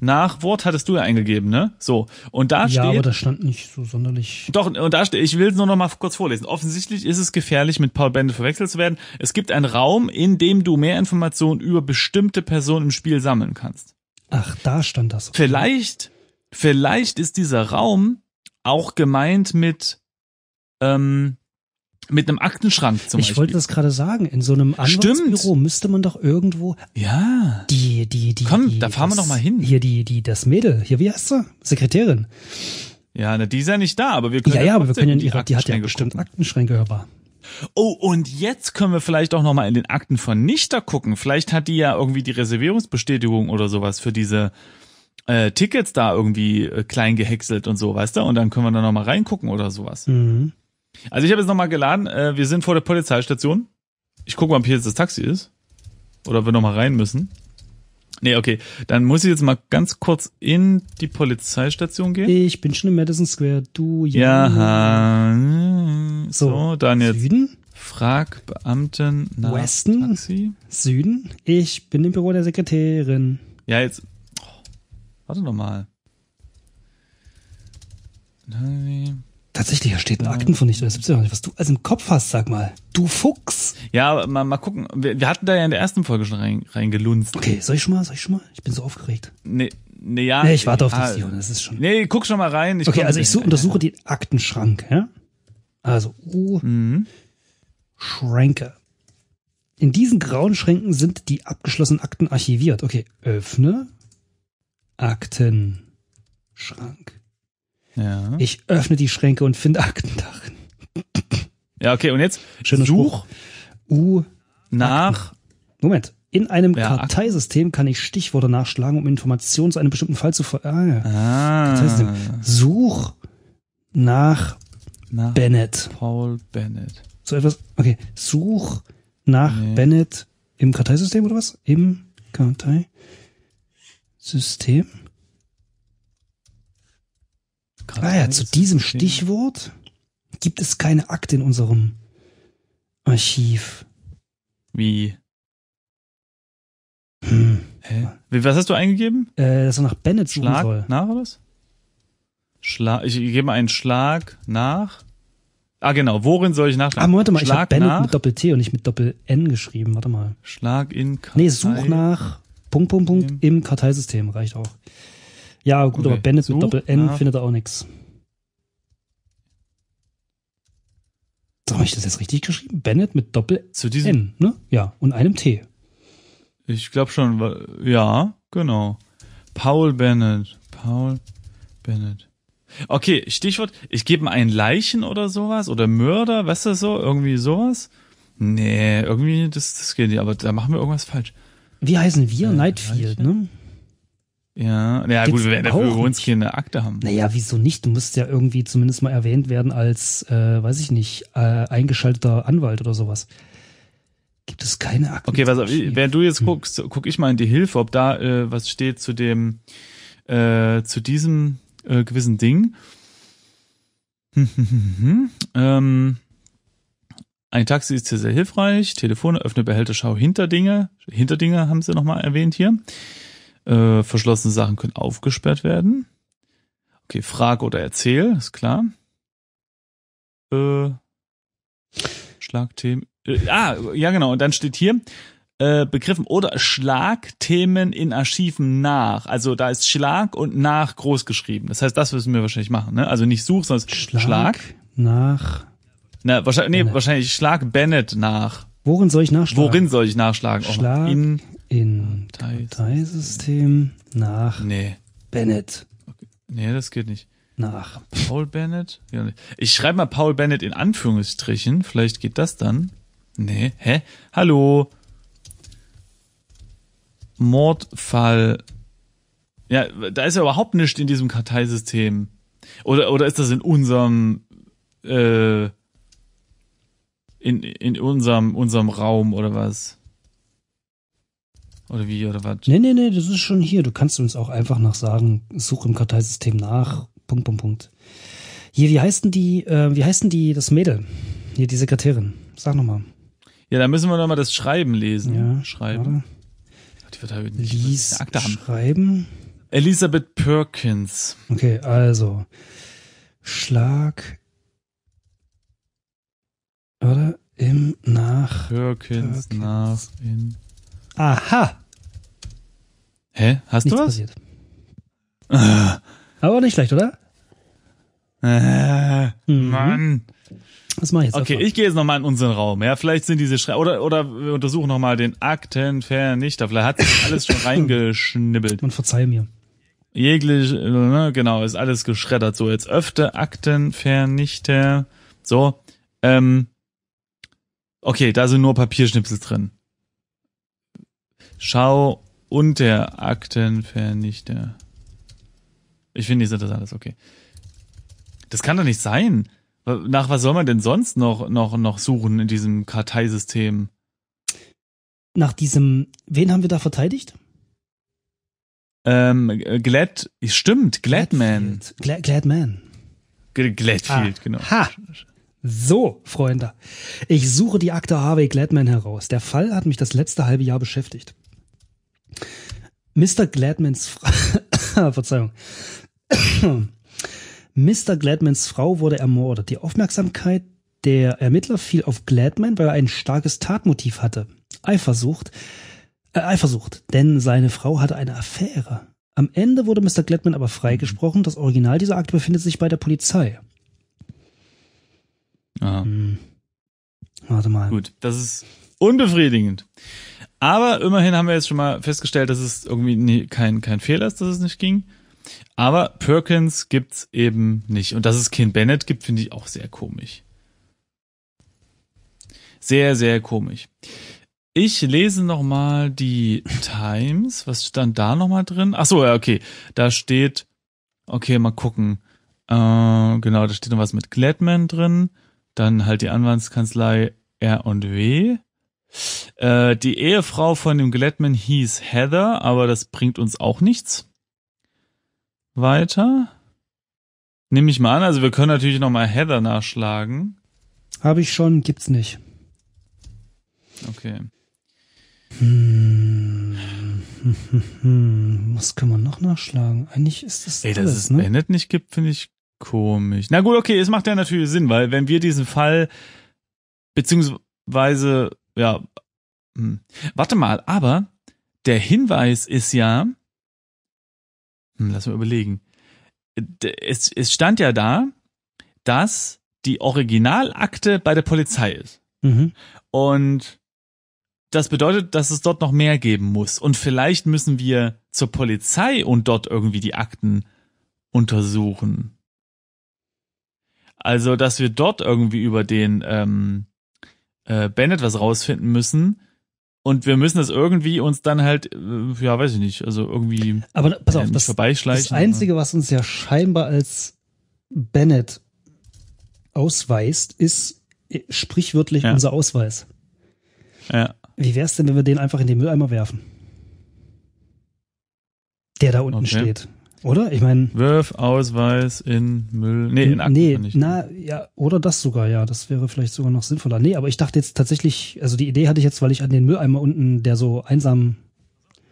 nach Wort hattest du ja eingegeben, ne? So. Und da ja, steht. Ja, aber das stand nicht so sonderlich. Doch, und da steht, ich will es nur noch mal kurz vorlesen. Offensichtlich ist es gefährlich, mit Paul Bende verwechselt zu werden. Es gibt einen Raum, in dem du mehr Informationen über bestimmte Personen im Spiel sammeln kannst. Ach, da stand das. Vielleicht, vielleicht ist dieser Raum auch gemeint mit, ähm, mit einem Aktenschrank zum ich Beispiel. Ich wollte das gerade sagen. In so einem Anwaltsbüro müsste man doch irgendwo. Ja. Die, die, die. Komm, die, da fahren das, wir doch mal hin. Hier, die, die, das Mädel. Hier, wie heißt sie? Sekretärin. Ja, na, die ist ja nicht da, aber wir können. Ja, ja, ja aber wir können die, ihre, die hat ja bestimmt gucken. Aktenschränke hörbar. Oh, und jetzt können wir vielleicht auch nochmal in den Akten von Nichter gucken. Vielleicht hat die ja irgendwie die Reservierungsbestätigung oder sowas für diese äh, Tickets da irgendwie äh, klein gehäckselt und so, weißt du? Und dann können wir da nochmal reingucken oder sowas. Mhm. Also ich habe jetzt nochmal geladen, äh, wir sind vor der Polizeistation. Ich gucke mal, ob hier jetzt das Taxi ist. Oder ob wir nochmal rein müssen. Nee, okay. Dann muss ich jetzt mal ganz kurz in die Polizeistation gehen. Ich bin schon im Madison Square. Du, ja. ja. Hm. So, so, dann jetzt. Süden? Frag Beamten nach Westen? Taxi. Süden? Ich bin im Büro der Sekretärin. Ja, jetzt. Oh, warte nochmal. Nein. Tatsächlich, da steht ein Aktenvernichter. Das gibt's ja nicht. Was du also im Kopf hast, sag mal. Du Fuchs. Ja, mal, mal gucken. Wir, wir hatten da ja in der ersten Folge schon rein, reingelunzt. Okay, soll ich schon mal? Soll ich schon mal? Ich bin so aufgeregt. Nee. Nee, ja, nee, ich warte auf ja, dich, Dion. Das ist schon. Nee, guck schon mal rein. Ich okay, also ich so, untersuche den Aktenschrank. Ja? Also uh, mhm. Schränke. In diesen grauen Schränken sind die abgeschlossenen Akten archiviert. Okay, öffne Aktenschrank. Ja. Ich öffne die Schränke und finde Akten darin. Ja, okay, und jetzt Schöner such Spruch. U nach. Akten. Moment. In einem ja, Karteisystem kann ich Stichworte nachschlagen, um Informationen zu einem bestimmten Fall zu ver. Ah, ah. Such nach, nach Bennett. Paul Bennett. So etwas. Okay. Such nach nee. Bennett im Karteisystem oder was? Im Karteisystem gerade. Naja, zu diesem gesehen. Stichwort gibt es keine Akte in unserem Archiv. Wie? Hm. Hä? Was hast du eingegeben? Äh, dass er nach Bennett suchen Schlag soll. nach oder was? Schlag, ich gebe einen Schlag nach. Ah, genau. Worin soll ich nachschlagen? Ah, warte mal, Schlag ich habe Bennett nach. mit Doppel-T und nicht mit Doppel-N geschrieben. Warte mal. Schlag in Kartei. Nee, such nach Punkt, Punkt, Punkt im Karteisystem. Reicht auch. Ja, gut, okay. aber Bennett Such, mit Doppel-N ja. findet er auch nichts. So, habe ich das jetzt richtig geschrieben? Bennett mit Doppel-N, Zu diesem N, ne? Ja, und einem T. Ich glaube schon, ja, genau. Paul Bennett. Paul Bennett. Okay, Stichwort, ich gebe mal einen Leichen oder sowas oder Mörder, weißt du so, irgendwie sowas? Nee, irgendwie, das, das geht nicht, aber da machen wir irgendwas falsch. Wie heißen wir? Äh, Nightfield, Leichen? ne? Ja, naja, Gibt's gut, wir werden dafür über uns keine Akte haben. Naja, wieso nicht? Du musst ja irgendwie zumindest mal erwähnt werden als, äh, weiß ich nicht, äh, eingeschalteter Anwalt oder sowas. Gibt es keine Akte? Okay, was, während du jetzt hm. guckst, guck ich mal in die Hilfe, ob da äh, was steht zu dem, äh, zu diesem äh, gewissen Ding. ähm, ein Taxi ist hier sehr hilfreich. Telefone, öffne Behälter, schau hinter Dinge. Hinter Dinge haben sie nochmal erwähnt hier. Äh, verschlossene Sachen können aufgesperrt werden. Okay, frag oder erzähl, ist klar. Äh, Schlagthemen. Äh, ah, ja genau. Und dann steht hier äh, Begriffen oder Schlagthemen in Archiven nach. Also da ist Schlag und nach groß geschrieben. Das heißt, das müssen wir wahrscheinlich machen. Ne? Also nicht Such, sondern Schlag, Schlag. nach. Na, wahrscheinlich, nee, wahrscheinlich Schlag Bennett nach. Worin soll ich nachschlagen? Worin soll ich nachschlagen? Schlag in in Parteisystem nach nee. Bennett. Okay. Nee, das geht nicht. Nach Paul Bennett? Ja, Ich schreibe mal Paul Bennett in Anführungsstrichen. Vielleicht geht das dann. Nee, hä? Hallo? Mordfall. Ja, da ist ja überhaupt nichts in diesem Karteisystem. Oder, oder ist das in unserem, äh, in, in unserem, unserem Raum oder was? Oder wie, oder was? Nee, nee, nee, das ist schon hier. Du kannst uns auch einfach nach sagen, such im Karteisystem nach. Punkt, Punkt, Punkt. Hier, wie heißen die, äh, wie heißen die, das Mädel? Hier, die Sekretärin. Sag nochmal. Ja, da müssen wir nochmal das Schreiben lesen. Ja, Schreiben. Warte. Die wird halt nicht Lies Akte haben. Schreiben. Elisabeth Perkins. Okay, also. Schlag. Oder? Im Nach. Perkins, Perkins. nach in. Aha! Hä? Hast Nichts du was? passiert. Aber nicht schlecht, oder? Äh, mhm. Mann. Was mache ich jetzt? Okay, davon? ich gehe jetzt nochmal in unseren Raum. Ja, vielleicht sind diese Schre oder oder wir untersuchen nochmal den Aktenvernichter. Vielleicht hat sich alles schon reingeschnibbelt. Man verzeih mir. Jeglich, ne, genau, ist alles geschreddert. So, jetzt öfter Aktenvernichter. So, ähm, okay, da sind nur Papierschnipsel drin. Schau und der Aktenvernichter. Ich finde nicht das alles okay. Das kann doch nicht sein. Nach was soll man denn sonst noch, noch, noch suchen in diesem Karteisystem? Nach diesem, wen haben wir da verteidigt? Ähm, Glad, stimmt, Gladman. Glad, Gladman. Gladfield, ah. genau. Ha! So, Freunde. Ich suche die Akte Harvey Gladman heraus. Der Fall hat mich das letzte halbe Jahr beschäftigt. Mr. Gladmans Frau, Verzeihung. Mr. Gladmans Frau wurde ermordet. Die Aufmerksamkeit der Ermittler fiel auf Gladman, weil er ein starkes Tatmotiv hatte. Eifersucht. Äh, Eifersucht, denn seine Frau hatte eine Affäre. Am Ende wurde Mr. Gladman aber freigesprochen. Das Original dieser Akte befindet sich bei der Polizei. Aha. Hm. Warte mal. Gut, das ist unbefriedigend. Aber immerhin haben wir jetzt schon mal festgestellt, dass es irgendwie nie, kein, kein Fehler ist, dass es nicht ging. Aber Perkins gibt's eben nicht. Und dass es Ken Bennett gibt, finde ich auch sehr komisch. Sehr, sehr komisch. Ich lese noch mal die Times. Was stand da noch mal drin? Ach so, ja, okay. Da steht, okay, mal gucken. Äh, genau, da steht noch was mit Gladman drin. Dann halt die Anwaltskanzlei R&W. Äh, die Ehefrau von dem Gladman hieß Heather, aber das bringt uns auch nichts. Weiter. Nehme ich mal an, also wir können natürlich nochmal Heather nachschlagen. Habe ich schon, gibt's nicht. Okay. Hm. Hm, hm, Was kann man noch nachschlagen? Eigentlich ist das. Ey, dass es ne? Bennett nicht gibt, finde ich komisch. Na gut, okay, es macht ja natürlich Sinn, weil wenn wir diesen Fall beziehungsweise ja. Hm. Warte mal, aber der Hinweis ist ja, hm, lass mal überlegen. Es, es stand ja da, dass die Originalakte bei der Polizei ist. Mhm. Und das bedeutet, dass es dort noch mehr geben muss. Und vielleicht müssen wir zur Polizei und dort irgendwie die Akten untersuchen. Also, dass wir dort irgendwie über den ähm, äh, Bennett was rausfinden müssen. Und wir müssen das irgendwie uns dann halt, äh, ja, weiß ich nicht, also irgendwie Aber pass äh, auf, äh, das, vorbeischleichen. Das Einzige, ne? was uns ja scheinbar als Bennett ausweist, ist äh, sprichwörtlich ja. unser Ausweis. Ja. Wie es denn, wenn wir den einfach in den Mülleimer werfen? Der da unten okay. steht. Oder? Ich meine. Wirf Ausweis in Müll. Nee, in Akten nee, nicht. Na, ja, oder das sogar, ja. Das wäre vielleicht sogar noch sinnvoller. Nee, aber ich dachte jetzt tatsächlich, also die Idee hatte ich jetzt, weil ich an den Mülleimer unten, der so einsam.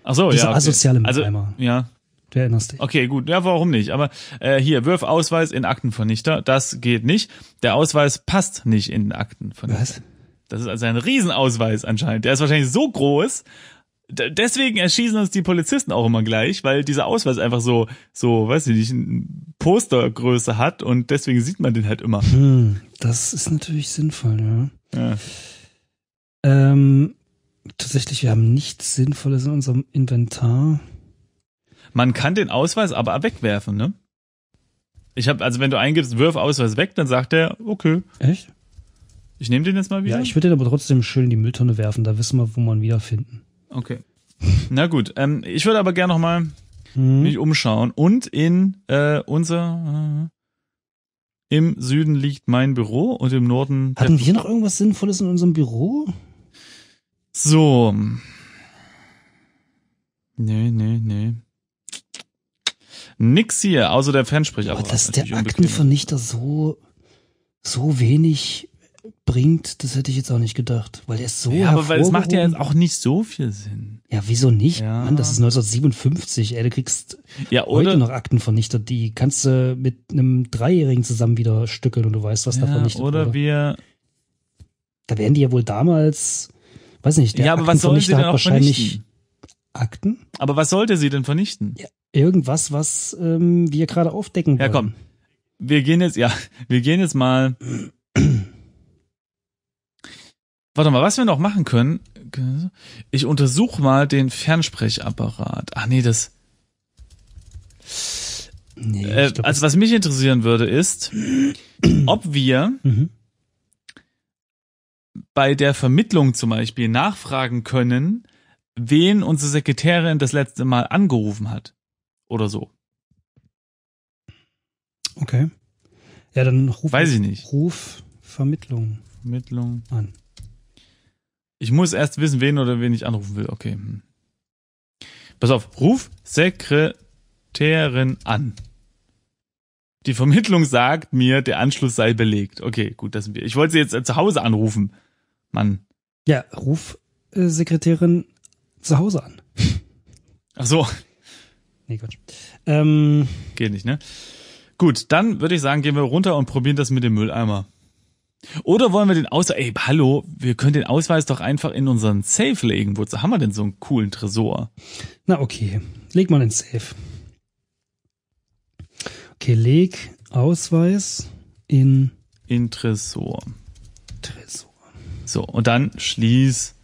Ach so, dieser ja. Okay. asoziale also, Mülleimer. Also, ja. Du erinnerst dich. Okay, gut. Ja, warum nicht? Aber äh, hier, wirf Ausweis in Aktenvernichter. Das geht nicht. Der Ausweis passt nicht in den Aktenvernichter. Was? Das ist also ein Riesenausweis anscheinend. Der ist wahrscheinlich so groß deswegen erschießen uns die Polizisten auch immer gleich, weil dieser Ausweis einfach so, so, weiß ich nicht, Postergröße hat und deswegen sieht man den halt immer. Hm, das ist natürlich sinnvoll, ja. ja. Ähm, tatsächlich, wir haben nichts Sinnvolles in unserem Inventar. Man kann den Ausweis aber wegwerfen, ne? Ich habe, also wenn du eingibst, wirf Ausweis weg, dann sagt er, okay. Echt? Ich nehme den jetzt mal wieder. Ja, ich würde den aber trotzdem schön in die Mülltonne werfen, da wissen wir, wo man wiederfinden. Okay. Na gut, ähm, ich würde aber gerne nochmal hm. mich umschauen. Und in äh, unser äh, im Süden liegt mein Büro und im Norden. Hatten wir noch irgendwas Sinnvolles in unserem Büro? So. Nee, nee, nee. Nix hier, außer der Fernsprecher. Aber dass der Aktenvernichter so, so wenig bringt, das hätte ich jetzt auch nicht gedacht, weil er ist so Ja, aber weil es macht ja jetzt auch nicht so viel Sinn. Ja, wieso nicht? Ja. Mann, das ist 1957, ey, du kriegst ja, heute noch Aktenvernichter, die kannst du mit einem Dreijährigen zusammen wieder stückeln und du weißt, was ja, da vernichtet oder wurde. Oder wir... Da wären die ja wohl damals, weiß nicht, der ja, aber was sollen sie denn auch wahrscheinlich... Vernichten? Akten? Aber was sollte sie denn vernichten? Ja, irgendwas, was ähm, wir gerade aufdecken wollen. Ja, komm. Wir gehen jetzt, ja, wir gehen jetzt mal Warte mal, was wir noch machen können. Ich untersuche mal den Fernsprechapparat. Ach nee, das. Nee, äh, glaub, also was mich interessieren würde ist, ob wir mhm. bei der Vermittlung zum Beispiel nachfragen können, wen unsere Sekretärin das letzte Mal angerufen hat oder so. Okay. Ja, dann ruf. Weiß ich nicht. Ruf Vermittlung. Vermittlung an. Ich muss erst wissen, wen oder wen ich anrufen will. Okay. Hm. Pass auf, ruf Sekretärin an. Die Vermittlung sagt mir, der Anschluss sei belegt. Okay, gut, das sind wir. Ich wollte sie jetzt äh, zu Hause anrufen. Mann. Ja, ruf äh, Sekretärin zu Hause an. Ach so. Nee, Quatsch. Ähm, Geht nicht, ne? Gut, dann würde ich sagen, gehen wir runter und probieren das mit dem Mülleimer. Oder wollen wir den Ausweis, ey, hallo, wir können den Ausweis doch einfach in unseren Safe legen. Wozu haben wir denn so einen coolen Tresor? Na, okay. Leg mal den Safe. Okay, leg Ausweis in. In Tresor. Tresor. So, und dann schließ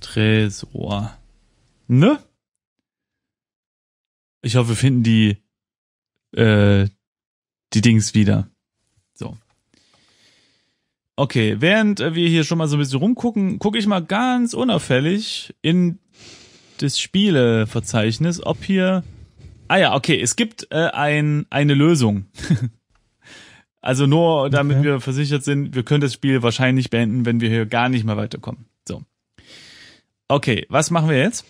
Tresor. Ne? Ich hoffe, wir finden die, äh, die Dings wieder. Okay, während äh, wir hier schon mal so ein bisschen rumgucken, gucke ich mal ganz unauffällig in das Spieleverzeichnis, ob hier. Ah ja, okay, es gibt äh, ein, eine Lösung. also nur, damit okay. wir versichert sind, wir können das Spiel wahrscheinlich beenden, wenn wir hier gar nicht mehr weiterkommen. So. Okay, was machen wir jetzt?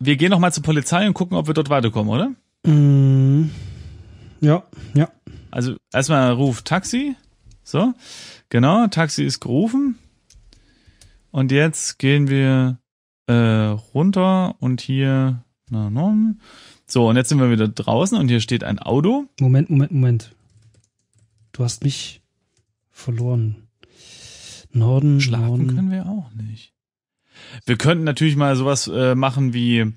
Wir gehen nochmal zur Polizei und gucken, ob wir dort weiterkommen, oder? Mm, ja, ja. Also erstmal Ruf Taxi. So, genau, Taxi ist gerufen. Und jetzt gehen wir äh, runter und hier. Na, na, so, und jetzt sind wir wieder draußen und hier steht ein Auto. Moment, Moment, Moment. Du hast mich verloren. Norden. Schlafen Norden. können wir auch nicht. Wir könnten natürlich mal sowas äh, machen wie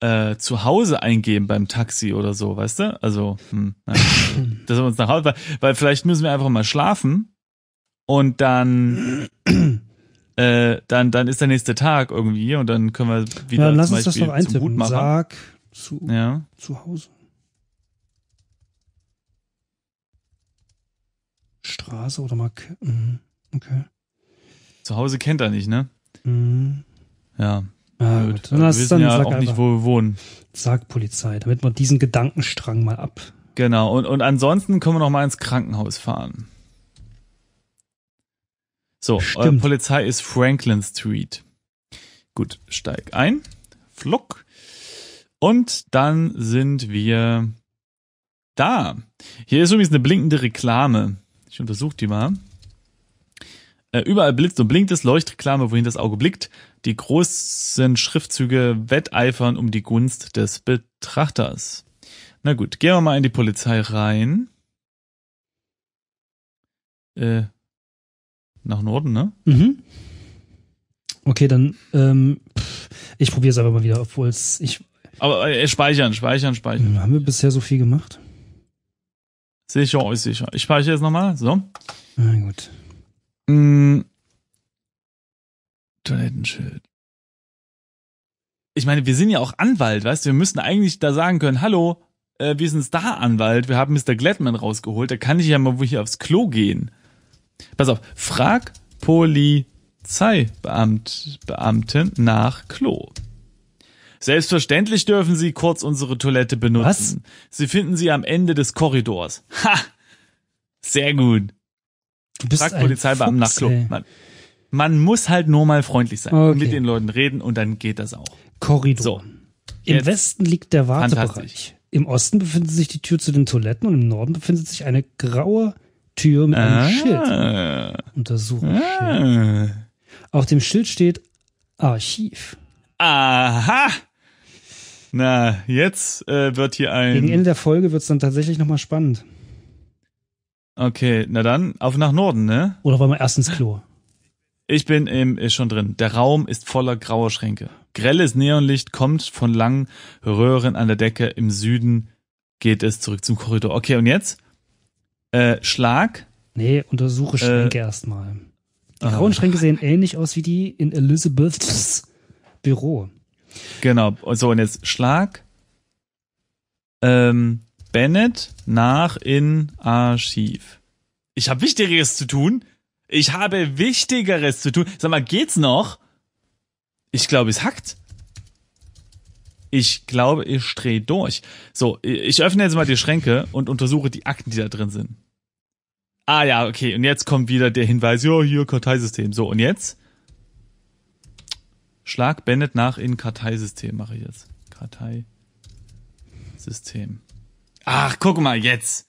äh, zu Hause eingeben beim Taxi oder so, weißt du? Also, hm, naja. dass wir uns nach Hause, weil, weil vielleicht müssen wir einfach mal schlafen und dann, äh, dann, dann ist der nächste Tag irgendwie und dann können wir wieder ja, lass uns Beispiel das noch eintippen. Zum Sarg zu, ja. zu Hause. Straße oder mal. Mhm, okay. Zu Hause kennt er nicht, ne? Mhm. Ja, ja, gut. Also dann wir wissen ja auch einfach, nicht, wo wir wohnen. Sagt Polizei, damit man diesen Gedankenstrang mal ab. Genau, und, und ansonsten können wir noch mal ins Krankenhaus fahren. So, äh, Polizei ist Franklin Street. Gut, steig ein. Fluck. Und dann sind wir da. Hier ist übrigens eine blinkende Reklame. Ich untersuche die mal. Äh, überall blitzt und blinkt es, Leuchtreklame, wohin das Auge blickt. Die großen Schriftzüge wetteifern um die Gunst des Betrachters. Na gut, gehen wir mal in die Polizei rein. Äh, nach Norden, ne? Mhm. Okay, dann ähm, ich probiere es aber mal wieder, obwohl es ich. Aber äh, speichern, speichern, speichern. Hm, haben wir bisher so viel gemacht? Sicher, ist sicher. Ich speichere jetzt nochmal. So. Na gut. Mm, Toilettenschild. Ich meine, wir sind ja auch Anwalt, weißt du, wir müssen eigentlich da sagen können, hallo, äh, wir sind Star-Anwalt, wir haben Mr. Gladman rausgeholt, da kann ich ja mal wo ich aufs Klo gehen. Pass auf, frag Polizeibeamten nach Klo. Selbstverständlich dürfen Sie kurz unsere Toilette benutzen. Was? Sie finden sie am Ende des Korridors. Ha! Sehr gut. Du bist Frag Polizeibeamten nach Klo. Mann. Man muss halt nur mal freundlich sein okay. und mit den Leuten reden und dann geht das auch. Korridor. So. Im Westen liegt der Wartebereich. Im Osten befindet sich die Tür zu den Toiletten und im Norden befindet sich eine graue Tür mit einem ah. Schild. Untersuchungsschild. Ah. Auf dem Schild steht Archiv. Aha! Na, jetzt äh, wird hier ein. Gegen Ende der Folge wird es dann tatsächlich nochmal spannend. Okay, na dann, auf nach Norden, ne? Oder wollen wir erst ins Klo? Ich bin im, ist äh, schon drin. Der Raum ist voller grauer Schränke. Grelles Neonlicht kommt von langen Röhren an der Decke. Im Süden geht es zurück zum Korridor. Okay, und jetzt? Äh, Schlag. Nee, untersuche äh, Schränke äh, erstmal. Die grauen oh. Schränke sehen ähnlich aus wie die in Elizabeths Büro. Genau. So, und jetzt Schlag. Ähm, Bennett nach in Archiv. Ich habe Wichtigeres zu tun. Ich habe Wichtigeres zu tun. Sag mal, geht's noch? Ich glaube, es hackt. Ich glaube, ich drehe durch. So, ich öffne jetzt mal die Schränke und untersuche die Akten, die da drin sind. Ah ja, okay. Und jetzt kommt wieder der Hinweis, ja, hier Karteisystem. So, und jetzt? Schlag Bennett nach in Karteisystem, mache ich jetzt. Karteisystem. Ach, guck mal, jetzt.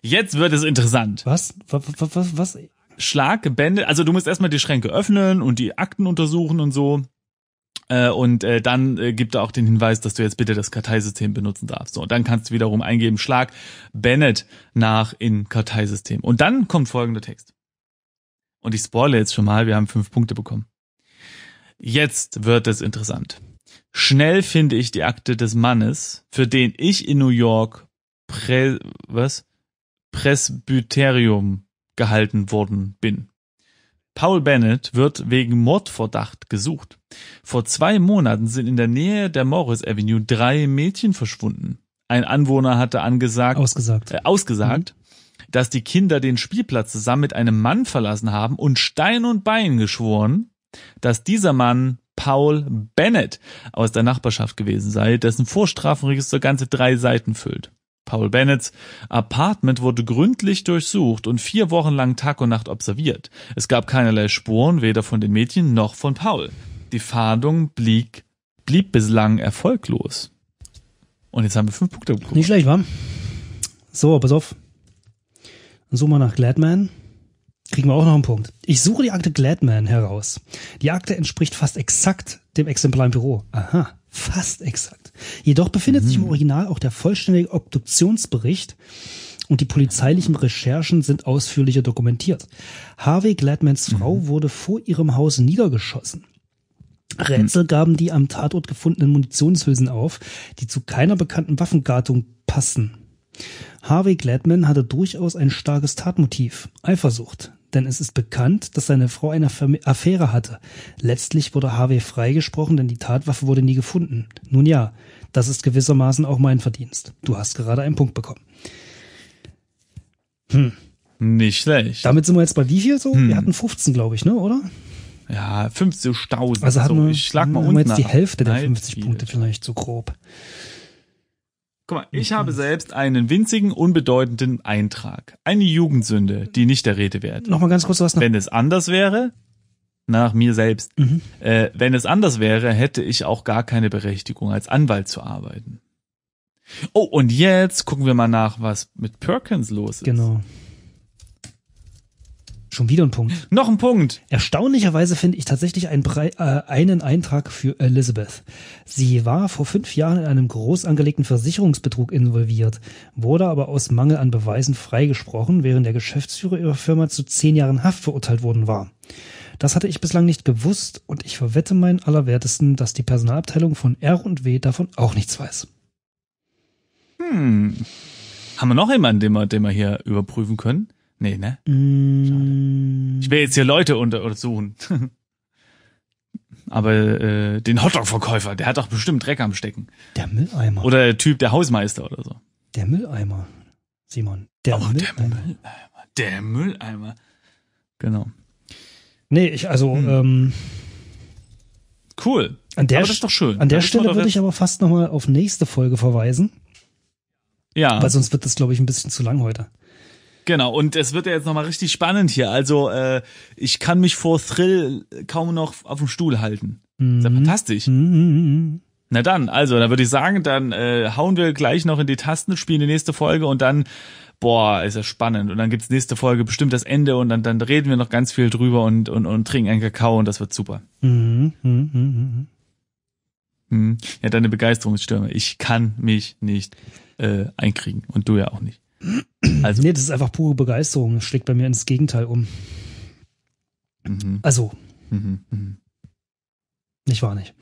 Jetzt wird es interessant. Was? Was? was, was? Schlag gebändet. Also du musst erstmal die Schränke öffnen und die Akten untersuchen und so. Äh, und äh, dann äh, gibt er auch den Hinweis, dass du jetzt bitte das Karteisystem benutzen darfst. So, und dann kannst du wiederum eingeben, Schlag Bennett nach in Karteisystem. Und dann kommt folgender Text. Und ich spoile jetzt schon mal, wir haben fünf Punkte bekommen. Jetzt wird es interessant. Schnell finde ich die Akte des Mannes, für den ich in New York Prä was? Presbyterium gehalten worden bin. Paul Bennett wird wegen Mordverdacht gesucht. Vor zwei Monaten sind in der Nähe der Morris Avenue drei Mädchen verschwunden. Ein Anwohner hatte angesagt, ausgesagt, äh, ausgesagt mhm. dass die Kinder den Spielplatz zusammen mit einem Mann verlassen haben und Stein und Bein geschworen, dass dieser Mann Paul Bennett aus der Nachbarschaft gewesen sei, dessen Vorstrafenregister ganze drei Seiten füllt. Paul Bennett's Apartment wurde gründlich durchsucht und vier Wochen lang Tag und Nacht observiert. Es gab keinerlei Spuren, weder von den Mädchen noch von Paul. Die Fahndung blieb, blieb bislang erfolglos. Und jetzt haben wir fünf Punkte bekommen. Nicht schlecht, wa? So, pass auf. Suche mal nach Gladman kriegen wir auch noch einen Punkt. Ich suche die Akte Gladman heraus. Die Akte entspricht fast exakt dem Exemplar im Büro. Aha, fast exakt. Jedoch befindet mhm. sich im mhm. Original auch der vollständige Obduktionsbericht und die polizeilichen Recherchen sind ausführlicher dokumentiert. Harvey Gladmans mhm. Frau wurde vor ihrem Haus niedergeschossen. Rätsel mhm. gaben die am Tatort gefundenen Munitionshülsen auf, die zu keiner bekannten Waffengattung passen. Harvey Gladman hatte durchaus ein starkes Tatmotiv, Eifersucht denn es ist bekannt, dass seine Frau eine Affäre hatte. Letztlich wurde Harvey freigesprochen, denn die Tatwaffe wurde nie gefunden. Nun ja, das ist gewissermaßen auch mein Verdienst. Du hast gerade einen Punkt bekommen. Hm. Nicht schlecht. Damit sind wir jetzt bei wie viel so? Hm. Wir hatten 15, glaube ich, ne, oder? Ja, 50.000. Also hatten wir, ich schlag mal unten. Jetzt die Hälfte der 50 Punkte vielleicht so grob. Guck mal, ich habe selbst einen winzigen, unbedeutenden Eintrag. Eine Jugendsünde, die nicht der Rede wert. Nochmal ganz kurz was noch. Wenn es anders wäre, nach mir selbst, mhm. äh, wenn es anders wäre, hätte ich auch gar keine Berechtigung, als Anwalt zu arbeiten. Oh, und jetzt gucken wir mal nach, was mit Perkins los ist. Genau. Schon wieder ein Punkt. Noch ein Punkt. Erstaunlicherweise finde ich tatsächlich einen, Brei äh, einen Eintrag für Elizabeth. Sie war vor fünf Jahren in einem groß angelegten Versicherungsbetrug involviert, wurde aber aus Mangel an Beweisen freigesprochen, während der Geschäftsführer ihrer Firma zu zehn Jahren Haft verurteilt worden war. Das hatte ich bislang nicht gewusst und ich verwette meinen Allerwertesten, dass die Personalabteilung von R&W davon auch nichts weiß. Hm. Haben wir noch jemanden, den wir, den wir hier überprüfen können? Nee, ne? Schade. Mm. Ich will jetzt hier Leute unter untersuchen. Aber äh, den Hotdog-Verkäufer, der hat doch bestimmt Dreck am Stecken. Der Mülleimer. Oder der Typ, der Hausmeister oder so. Der Mülleimer, Simon. Der, oh, Mülleimer. der Mülleimer. Der Mülleimer. Genau. Nee, ich, also, hm. ähm, Cool. An der aber das ist doch schön. An der Stelle würde ich aber fast nochmal auf nächste Folge verweisen. Ja. Weil sonst wird das, glaube ich, ein bisschen zu lang heute. Genau, und es wird ja jetzt nochmal richtig spannend hier. Also, äh, ich kann mich vor Thrill kaum noch auf dem Stuhl halten. Mhm. ist ja mhm. fantastisch. Mhm, mhm, mhm. Na dann, also, dann würde ich sagen, dann äh, hauen wir gleich noch in die Tasten, spielen die nächste Folge und dann, boah, ist ja spannend. Und dann gibt's nächste Folge bestimmt das Ende und dann, dann reden wir noch ganz viel drüber und, und, und trinken einen Kakao und das wird super. Mhm. Mhm. Mhm. Hm. Ja, deine Begeisterungsstürme. Ich kann mich nicht äh, einkriegen und du ja auch nicht. Also, nee, das ist einfach pure Begeisterung. Das schlägt bei mir ins Gegenteil um. Mhm. Also. Mhm. Mhm. Ich war nicht.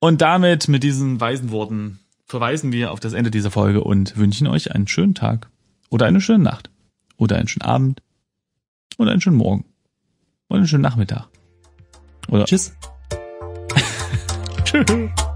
Und damit, mit diesen weisen Worten, verweisen wir auf das Ende dieser Folge und wünschen euch einen schönen Tag oder eine schöne Nacht oder einen schönen Abend oder einen schönen Morgen oder einen schönen Nachmittag. Oder Tschüss. Tschüss.